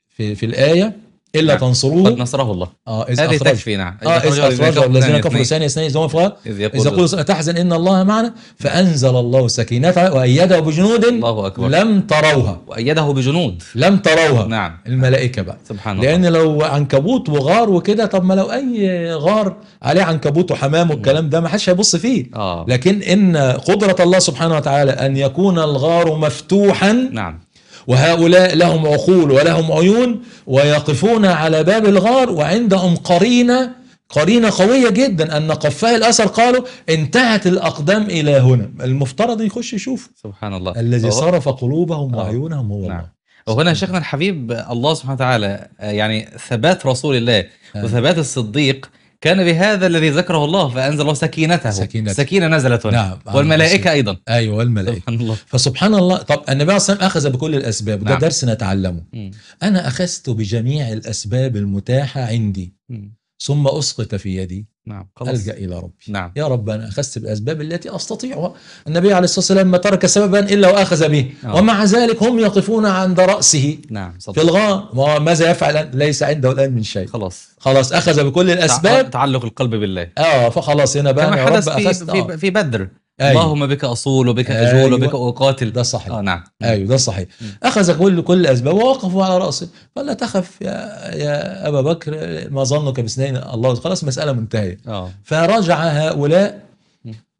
في في الايه الا نعم. تنصروه قد نصره الله اه اذ هذه تكفي نعم اه اذ اخرجه الذين كفروا ثاني ثاني اذ هم فقال اذ يقول تحزن ان الله معنا فانزل الله سكينته وايده بجنود الله اكبر لم تروها وايده بجنود لم تروها نعم الملائكه بقى سبحان الله لان لو عنكبوت وغار وكده طب ما لو اي غار عليه عنكبوت وحمام والكلام ده ما حدش هيبص فيه آه. لكن ان قدره الله سبحانه وتعالى ان يكون الغار مفتوحا نعم وهؤلاء لهم عقول ولهم عيون ويقفون على باب الغار وعندهم قرينه قرينة قوية جدا أن قفاه الأثر قالوا انتهت الأقدام إلى هنا المفترض يخش يشوف سبحان الله الذي صرف قلوبهم وعيونهم هو نعم. الله وهنا شيخنا الحبيب الله سبحانه وتعالى آه، يعني ثبات رسول الله آه. وثبات الصديق كان بهذا الذي ذكره الله فانزل الله سكينته سكينته سكينه نزلت هنا نعم آه، والملائكه ايضا ايوه والملائكه سبحان الله. فسبحان الله طب النبي عليه الصلاه اخذ بكل الاسباب وده نعم. درس نتعلمه م. انا اخذت بجميع الاسباب المتاحه عندي م. ثم أسقط في يدي نعم خلاص. ألجأ إلى ربي نعم. يا رب أنا أخذت بالأسباب التي أستطيعها النبي عليه الصلاة والسلام ما ترك سببا إلا وأخذ به نعم. ومع ذلك هم يقفون عند رأسه نعم صدق. في الغار ماذا يفعل ليس عنده الآن من شيء خلاص خلاص أخذ بكل الأسباب تعلق القلب بالله آه فخلاص هنا بقى كما حدث رب في, في, آه. في بدر أيوه. اللهم بك اصول وبك اجول أيوه. وبك اقاتل ده صحيح اه نعم ايوه ده صحيح اخذ كل كل الاسباب ووقفوا على راسه قال لا تخف يا يا ابا بكر ما ظنك باثنين الله خلاص مساله منتهيه اه فرجع هؤلاء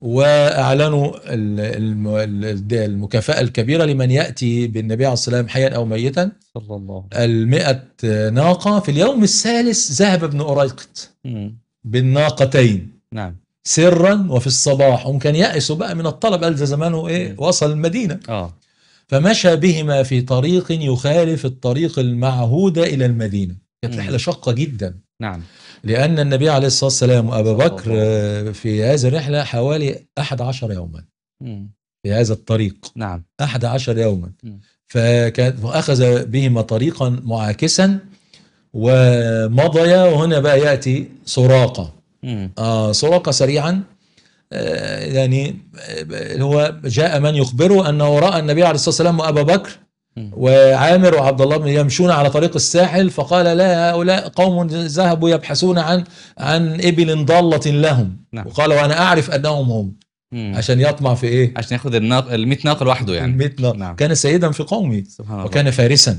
واعلنوا المكافاه الكبيره لمن ياتي بالنبي عليه الصلاه والسلام حيا او ميتا صلى الله عليه ناقه في اليوم الثالث ذهب ابن اريقت بالناقتين نعم سرا وفي الصباح هم كان يأسوا بقى من الطلب قال ده زمانه إيه وصل المدينة آه. فمشى بهما في طريق يخالف الطريق المعهود إلى المدينة كانت رحلة شاقة جدا نعم لأن النبي عليه الصلاة والسلام وأبا بكر في هذه الرحلة حوالي 11 يوما في هذا الطريق نعم 11 يوما مم. فكان بهما طريقا معاكسا ومضيا وهنا بقى يأتي سراقة آه سراقة سريعا آه يعني آه، هو جاء من يخبره أنه رأى النبي عليه الصلاة والسلام وأبا بكر وعامر وعبد الله بن يمشون على طريق الساحل فقال لا هؤلاء قوم ذهبوا يبحثون عن عن إبل ضالة لهم نعم. وقال وأنا أعرف أنهم هم مم. عشان يطمع في ايه عشان ياخذ الناق ال 100 ناقه لوحده يعني 100 ناقه نعم. كان سيدا في قومي سبحان وكان الله. فارسا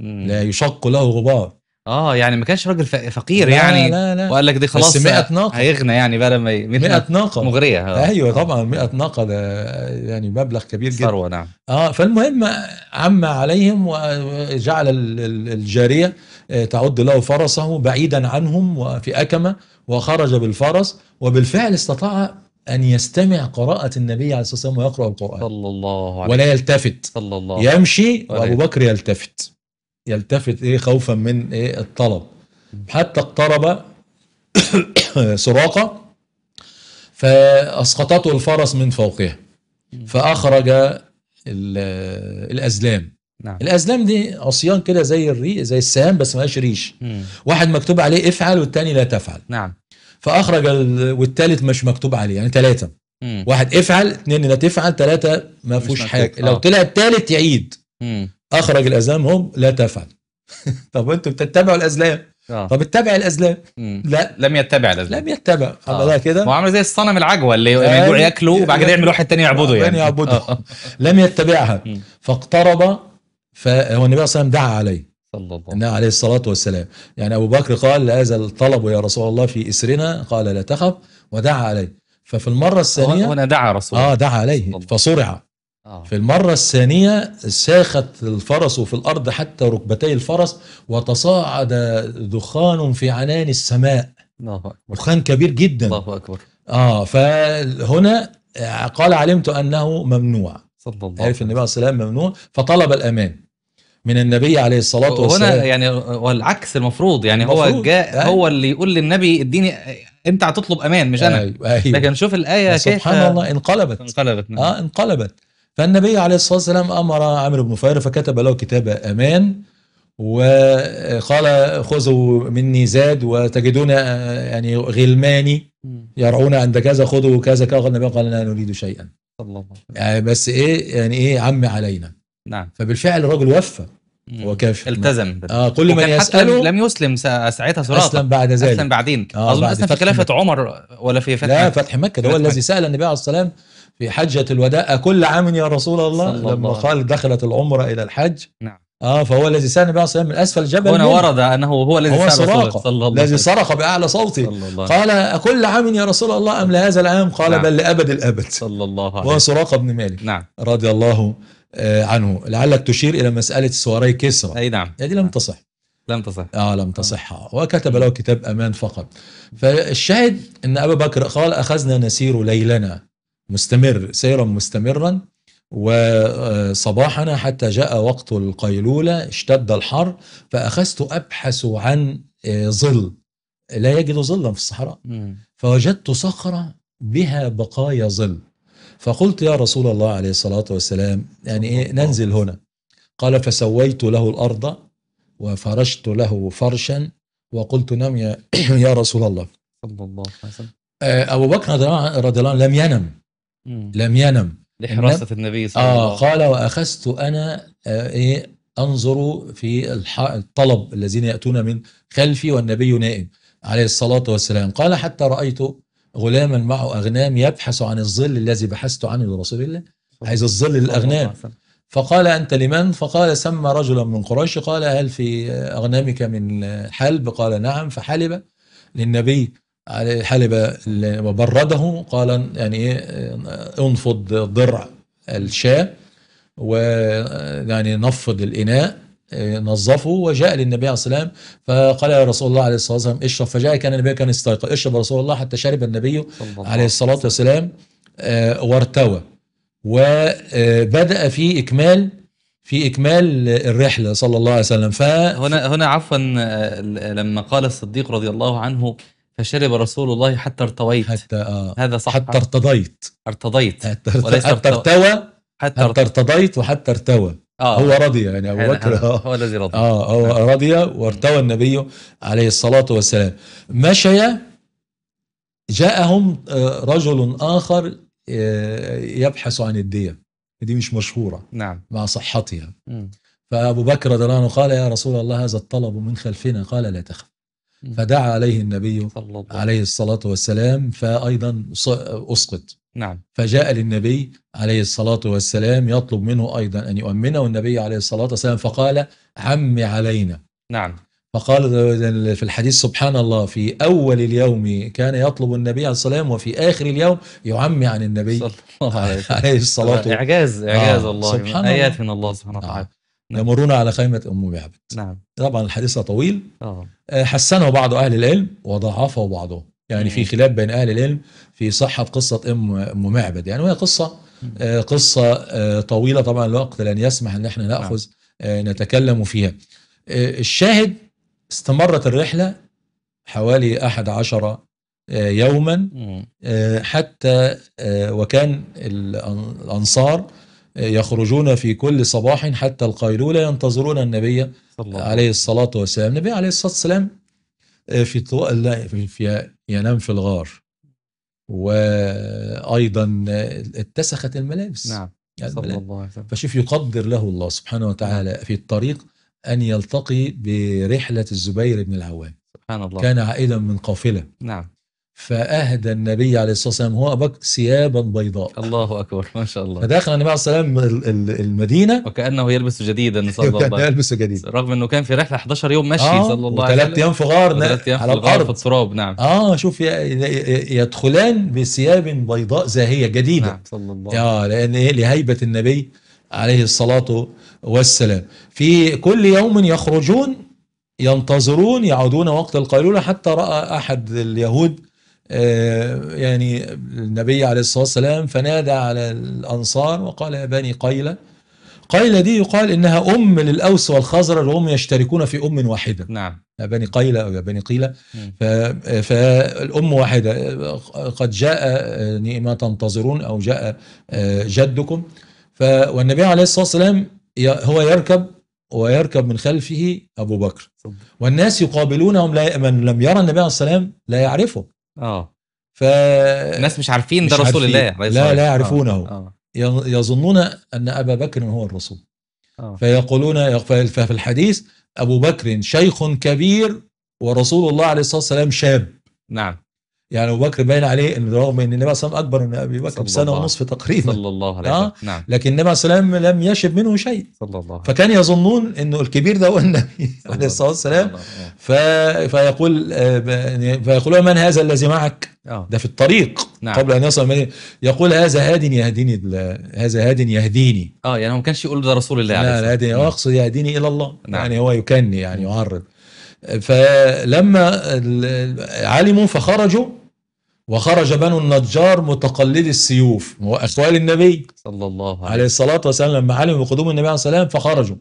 مم. لا يشق له غبار اه يعني ما كانش راجل فقير لا يعني لا لا وقال لك دي خلاص بس 100 ناقه هيغنى يعني بقى لما 100 ناقه مغريه آه. ايوه طبعا 100 ناقه ده يعني مبلغ كبير جدا ثروه نعم اه فالمهم عم عليهم وجعل الجاريه آه، تعد له فرسه بعيدا عنهم وفي اكمه وخرج بالفرس وبالفعل استطاع أن يستمع قراءة النبي عليه الصلاة والسلام ويقرأ القرآن صلى الله عليه ولا يلتفت صلى الله عليه يمشي وأبو بكر يلتفت يلتفت ايه خوفا من ايه الطلب حتى اقترب سراقه فاسقطته الفرس من فوقها فاخرج آه، الازلام نعم. الازلام دي عصيان كده زي الري زي السهام بس ما ريش مم. واحد مكتوب عليه افعل والتاني لا تفعل نعم فاخرج والتالت مش مكتوب عليه يعني ثلاثه واحد افعل اثنين لا تفعل ثلاثه ما فيهوش حاجه آه. لو طلع التالت يعيد مم. اخرج الازلام هم لا تفعل طب انتم بتتبعوا الازلام آه. طب اتبع الازلام مم. لا لم يتبع الازلام لم يتبع آه. كده وعامل زي الصنم العجوه اللي لما يجوع ياكلوا وبعد كده يعملوا واحد تاني يعبده يعني يعبده آه. لم يتبعها مم. فاقترب فهو النبي صلى الله عليه وسلم دعا عليه صلى الله عليه الصلاة والسلام يعني أبو بكر قال هذا الطلب يا رسول الله في إسرنا قال لا تخف ودعا عليه ففي المرة الثانية هنا دعا رسول الله آه دعا عليه فصرع آه. في المرة الثانية ساخت الفرس في الأرض حتى ركبتي الفرس وتصاعد دخان في عنان السماء الله أكبر. دخان كبير جدا الله أكبر آه فهنا قال علمت أنه ممنوع صلى الله عرف النبي عليه والسلام ممنوع فطلب الأمان من النبي عليه الصلاة والسلام هنا يعني والعكس المفروض يعني المفروض. هو جاء آه. هو اللي يقول للنبي اديني انت هتطلب امان مش انا أيوة. أيوة. لكن شوف الايه كيف سبحان الله انقلبت انقلبت نعم. اه انقلبت فالنبي عليه الصلاة والسلام أمر عمرو بن نفير فكتب له كتاب أمان وقال خذوا مني زاد وتجدون آه، يعني غلماني يرعون عند كذا خذوا كذا كذا النبي قال لا نريد شيئا الله يعني بس ايه يعني ايه عمي علينا نعم فبالفعل الرجل وفى هو التزم اه كل من يساله لم يسلم ساعتها سراقه اسلم بعد ذلك اسلم بعدين آه اظن اسلم في خلافه عمر ولا في فتح لا فتح مكه ده هو الذي سال النبي عليه الصلاه والسلام في حجة الوداع كل عام يا رسول الله لما الله. قال دخلت العمرة إلى الحج نعم اه فهو الذي سأل النبي صلى من اسفل جبل هنا ورد انه هو الذي هو سرق صلى الله الذي صرخ باعلى صوته صلى الله قال كل عام يا رسول الله ام لهذا العام قال نعم. بل لابد الابد صلى الله عليه وسلم سراقة بن مالك نعم رضي الله آه، عنه لعلك تشير الى مساله سواري كسرى اي نعم هذه لم تصح لم تصح اه لم تصح وكتب له كتاب امان فقط فالشاهد ان ابا بكر قال اخذنا نسير ليلنا مستمر سيرا مستمرا وصباحنا حتى جاء وقت القيلولة اشتد الحر فأخذت أبحث عن آه، ظل لا يجد ظلا في الصحراء فوجدت صخرة بها بقايا ظل فقلت يا رسول الله عليه الصلاة والسلام يعني إيه ننزل هنا قال فسويت له الأرض وفرشت له فرشا وقلت نم يا, يا رسول الله صلى الله عليه وسلم آه، أبو بكر رضي الله عنه لم ينم لم ينم لحراسة النبي صلى آه، الله عليه وسلم آه قال وأخذت أنا آه، إيه أنظر في الطلب الذين يأتون من خلفي والنبي نائم عليه الصلاة والسلام قال حتى رأيت غلاما معه أغنام يبحث عن الظل الذي بحثت عنه لرسول الله عايز الظل للأغنام فقال أنت لمن فقال سمى رجلا من قريش قال هل في أغنامك من حلب قال نعم فحلب للنبي حلب وبرده قال يعني ايه انفض ضرع الشاة ويعني نفض الإناء نظفه وجاء للنبي عليه الصلاة والسلام فقال يا رسول الله عليه الصلاه والسلام اشرب فجاء كان النبي كان يستيقظ اشرب رسول الله حتى شرب النبي عليه الصلاه والسلام آه، وارتوى وبدا آه، في اكمال في اكمال الرحله صلى الله عليه وسلم ف هنا هنا عفوا آه، لما قال الصديق رضي الله عنه فشرب رسول الله حتى ارتويت حتى آه. هذا صح حتى ارتضيت ارتضيت حتى, حتى ارتوى حتى, حتى ارتضيت وحتى ارتوى آه هو رضي يعني ابو بكر آه. هو الذي رضي اه هو نعم. رضي وارتوى النبي عليه الصلاه والسلام مشي جاءهم آه، رجل اخر آه، يبحث عن الديه دي مش مشهوره نعم مع صحتها فابو بكر رضي الله عنه قال يا رسول الله هذا الطلب من خلفنا قال لا تخف فدعا عليه النبي عليه الصلاة والسلام فأيضا أسقط نعم فجاء للنبي عليه الصلاة والسلام يطلب منه أيضا أن يؤمنه النبي عليه الصلاة والسلام فقال عمي علينا نعم فقال في الحديث سبحان الله في أول اليوم كان يطلب النبي عليه الصلاة والسلام وفي آخر اليوم يعمي عن النبي صلى الله عليه, عليه الصلاة إعجاز إعجاز آه الله سبحان آيات من الله سبحانه وتعالى آه. نعم. يمرون على خيمة أم بحبت نعم طبعا الحديث طويل أوه. آه، حسنه بعض أهل العلم وضعفه بعضهم يعني مم. في خلاف بين أهل العلم في صحة قصة أم أم معبد يعني وهي قصة مم. آه، قصة آه، طويلة طبعا الوقت لن يسمح أن احنا نأخذ نعم. آه نتكلم فيها الشاهد استمرت الرحلة حوالي أحد عشر يوما حتى وكان الأنصار يخرجون في كل صباح حتى القيلولة ينتظرون النبي صلى عليه الصلاة والسلام النبي عليه الصلاة والسلام آه، في طو... لا في ينام في الغار وأيضا آه، اتسخت الملابس نعم يعني صلى الله عليه وسلم فشوف يقدر له الله سبحانه وتعالى في الطريق أن يلتقي برحلة الزبير بن العوام سبحان الله كان عائدا من قافلة نعم فأهدى النبي عليه الصلاة والسلام هو أبو بكر ثيابا بيضاء الله أكبر ما شاء الله فدخل النبي عليه الصلاة والسلام المدينة وكأنه يلبس جديدا صلى الله عليه وسلم يلبس جديد رغم أنه كان في رحلة 11 يوم مشي آه صلى الله عليه وسلم ثلاث أيام في غار على الغار في التراب نعم آه شوف يدخلان بثياب بيضاء زاهية جديدة نعم صلى الله عليه وسلم آه لأن إيه؟ لهيبة النبي عليه الصلاة والسلام في كل يوم يخرجون ينتظرون يعودون وقت القيلولة حتى رأى أحد اليهود آه، يعني النبي عليه الصلاة والسلام فنادى على الأنصار وقال يا بني قيلة قيلة دي يقال إنها أم للأوس والخزرج وهم يشتركون في أم واحدة نعم يا بني قيلة أو يا بني قيلة فالأم واحدة قد جاء يعني ما تنتظرون أو جاء آه، جدكم والنبي عليه الصلاة والسلام هو يركب ويركب من خلفه أبو بكر والناس يقابلونهم من لم يرى النبي عليه الصلاة والسلام لا يعرفه اه ف الناس مش عارفين ده رسول الله لا لا يعرفونه آه، آه. يظنون ان ابا بكر هو الرسول أوه. فيقولون ففي الحديث ابو بكر شيخ كبير ورسول الله عليه الصلاه والسلام شاب نعم يعني ابو بكر باين عليه ان رغم ان النبي صلى اكبر من ابي بكر بسنه ونصف تقريبا صلى الله عليه آه؟ وسلم آه؟ نعم لكن النبي صلى الله عليه وسلم لم يشب منه شيء صلى الله عليه فكان يظنون انه الكبير ده هو النبي عليه الصلاه والسلام ف... فيقول آه، فيقول من هذا الذي معك؟ آه. ده في الطريق نعم. قبل ان يصل من... يقول هذا هاد يهديني هذا هاد يهديني اه يعني هو ما كانش يقول ده رسول الله عليه لا والسلام لا هادي اقصد يهديني الى الله نعم. يعني هو يكني يعني نعم. يعرض فلما علموا فخرجوا وخرج بنو النجار متقلدي السيوف واخوال النبي صلى الله عليه الصلاه والسلام لما علموا بقدوم النبي عليه الصلاه والسلام فخرجوا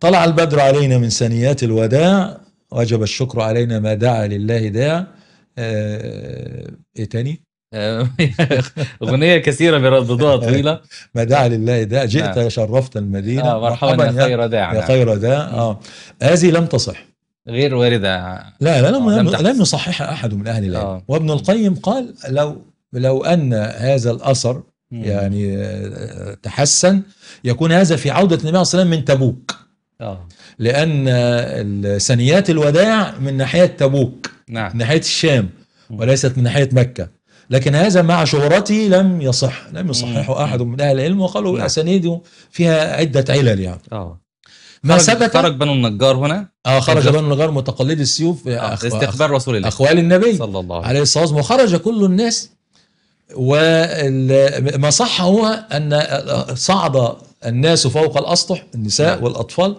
طلع البدر علينا من ثنيات الوداع وجب الشكر علينا ما دعا لله داع آه، ايه تاني آه، اغنيه كثيره برددها طويله ما دعا لله داع جئت نعم. شرفت المدينه آه مرحبا يا خير داع يا نعم. خير داع اه هذه لم تصح غير واردة لا لا لم, لم, لم يصححها أحد من أهل العلم آه. وابن القيم قال لو لو أن هذا الأثر يعني آه، تحسن يكون هذا في عودة النبي عليه الصلاة والسلام من تبوك آه. لأن ثنيات الوداع من ناحية تبوك نعم. من ناحية الشام وليست من ناحية مكة لكن هذا مع شهرته لم يصح لم يصححه أحد من أهل العلم وقالوا نعم. أسانيده فيها عدة علل يعني آه. ما ثبت خرج بنو النجار هنا اه خرج بنو النجار متقلد السيوف آه, آه، أخ... آه، رسول الله اخوال النبي صلى الله عليه الصلاه والسلام وخرج كل الناس وما صح هو ان آه، صعد الناس فوق الاسطح النساء نعم. والاطفال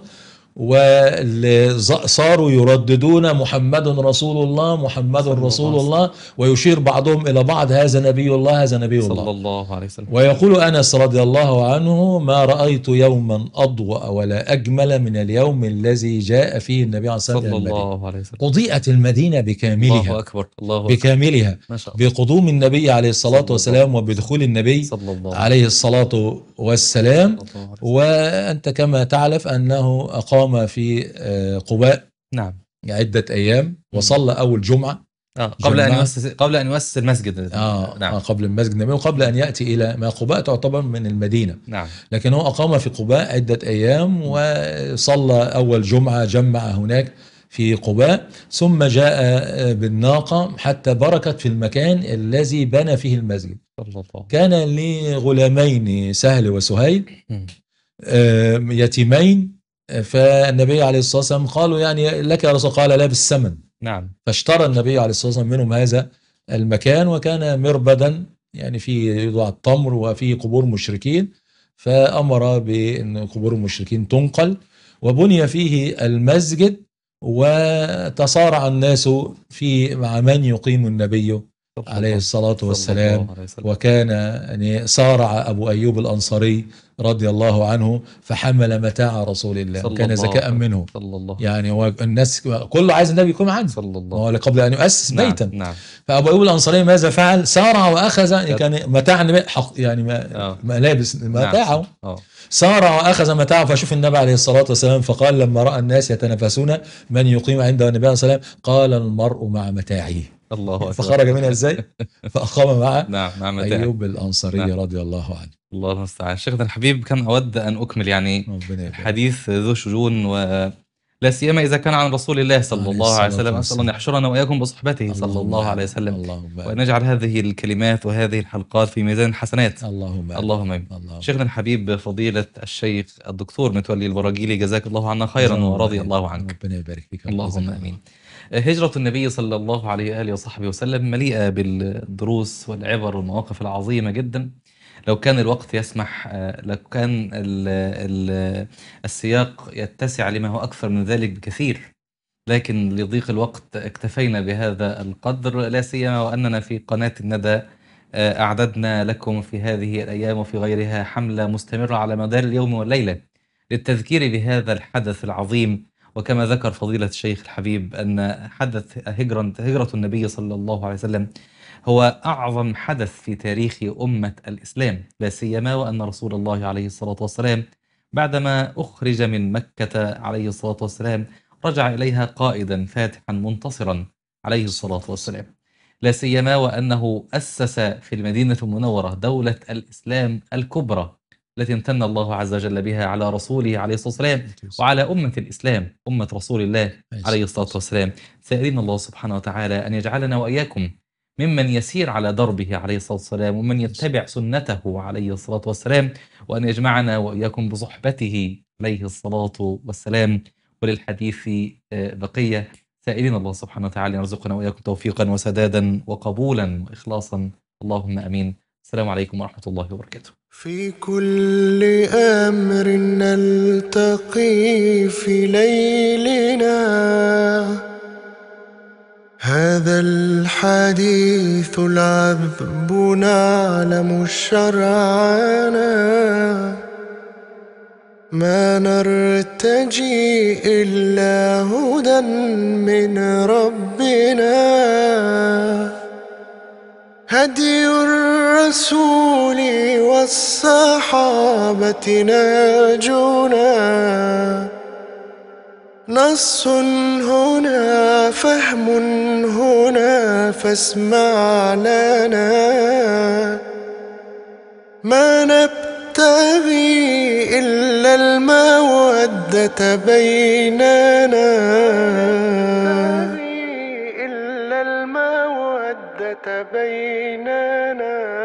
وصاروا يرددون محمد رسول الله محمد رسول الله ويشير بعضهم إلى بعض هذا نبي الله هذا نبي الله صلى الله عليه وسلم ويقول أنس رضي الله عنه ما رأيت يوما أضوأ ولا أجمل من اليوم الذي جاء فيه النبي عليه الصلاة والسلام صلى الله عليه وسلم أضيئت المدينة بكاملها الله أكبر الله أكبر بكاملها ما شاء الله. بقدوم النبي عليه الصلاة والسلام وبدخول النبي صلى الله عليه الصلاة والسلام وأنت كما تعرف أنه أقام اقام في آه، قباء نعم عدة أيام وصلى أول جمعة آه قبل جمعة. أن يؤسس قبل أن يؤسس المسجد آه نعم. آه قبل المسجد النبوي وقبل أن يأتي إلى ما قباء تعتبر من المدينة نعم. لكن هو أقام في قباء عدة أيام وصلى أول جمعة جمع هناك في قباء ثم جاء آه، بالناقة حتى بركت في المكان الذي بنى فيه المسجد الله. كان لغلامين سهل وسهيل آه، يتيمين فالنبي عليه الصلاة والسلام قالوا يعني لك يا رسول قال لا بالثمن نعم فاشترى النبي عليه الصلاة والسلام منهم هذا المكان وكان مربدا يعني فيه يوضع التمر وفيه قبور مشركين فأمر بأن قبور المشركين تنقل وبني فيه المسجد وتصارع الناس في مع من يقيم النبي عليه الصلاة والسلام وكان يعني صارع أبو أيوب الأنصاري رضي الله عنه فحمل متاع رسول الله صلى كان زكاء منه صلى الله يعني هو الناس كله عايز النبي يكون عنده صلى الله هو قبل أن يؤسس نعم بيتا نعم فأبو أيوب الأنصاري ماذا فعل سارع وأخذ كان متاع النبي يعني ملابس آه. متاعه نعم. آه. سارع وأخذ متاعه فشوف النبي عليه الصلاة والسلام فقال لما رأى الناس يتنافسون من يقيم عنده النبي عليه الصلاة والسلام قال المرء مع متاعه الله أكبر فخرج منها ازاي؟ فأقام مع نعم مع متاعه أيوب الأنصاري نعم. رضي الله عنه الله المستعان شيخنا الحبيب كم أود أن أكمل يعني حديث ذو شجون و لا سيما اذا كان عن رسول الله صلى الله عليه وسلم اسال ان يحشرنا واياكم بصحبته صلى الله عليه وسلم وان يجعل هذه الكلمات وهذه الحلقات في ميزان الحسنات اللهم اللهم امين شيخنا الحبيب فضيله الشيخ الدكتور متولي البراجيلي جزاك الله عنا خيرا ورضي الله عنك ربنا يبارك فيك اللهم امين هجرة النبي صلى الله عليه وآله وصحبه وسلم مليئة بالدروس والعبر والمواقف العظيمة جدا لو كان الوقت يسمح آه، لو كان الـ الـ السياق يتسع لما هو أكثر من ذلك بكثير لكن لضيق الوقت اكتفينا بهذا القدر لا سيما وأننا في قناة الندى آه، أعددنا لكم في هذه الأيام وفي غيرها حملة مستمرة على مدار اليوم والليلة للتذكير بهذا الحدث العظيم وكما ذكر فضيلة الشيخ الحبيب أن حدث هجرة النبي صلى الله عليه وسلم هو أعظم حدث في تاريخ أمة الإسلام لا سيما وأن رسول الله عليه الصلاة والسلام بعدما أخرج من مكة عليه الصلاة والسلام رجع إليها قائدا فاتحا منتصرا عليه الصلاة والسلام لا سيما وأنه أسس في المدينة المنورة دولة الإسلام الكبرى التي امتن الله عز وجل بها على رسوله عليه الصلاة والسلام وعلى أمة الإسلام أمة رسول الله عليه الصلاة والسلام سائلين الله سبحانه وتعالى أن يجعلنا وإياكم ممن يسير على دربه عليه الصلاة والسلام ومن يتبع سنته عليه الصلاة والسلام وأن يجمعنا وإياكم بصحبته عليه الصلاة والسلام وللحديث آه، بقية سائلين الله سبحانه وتعالى أن يرزقنا وإياكم توفيقا وسدادا وقبولا وإخلاصا اللهم أمين السلام عليكم ورحمة الله وبركاته في كل أمر نلتقي في ليلنا هذا الحديث العذب نعلم الشرعنا ما نرتجي إلا هدى من ربنا هدي الرسول والصحابة ناجوناً نص هنا فهم هنا فاسمع لنا ما نبتغي إلا المودة بيننا إلا المودة بيننا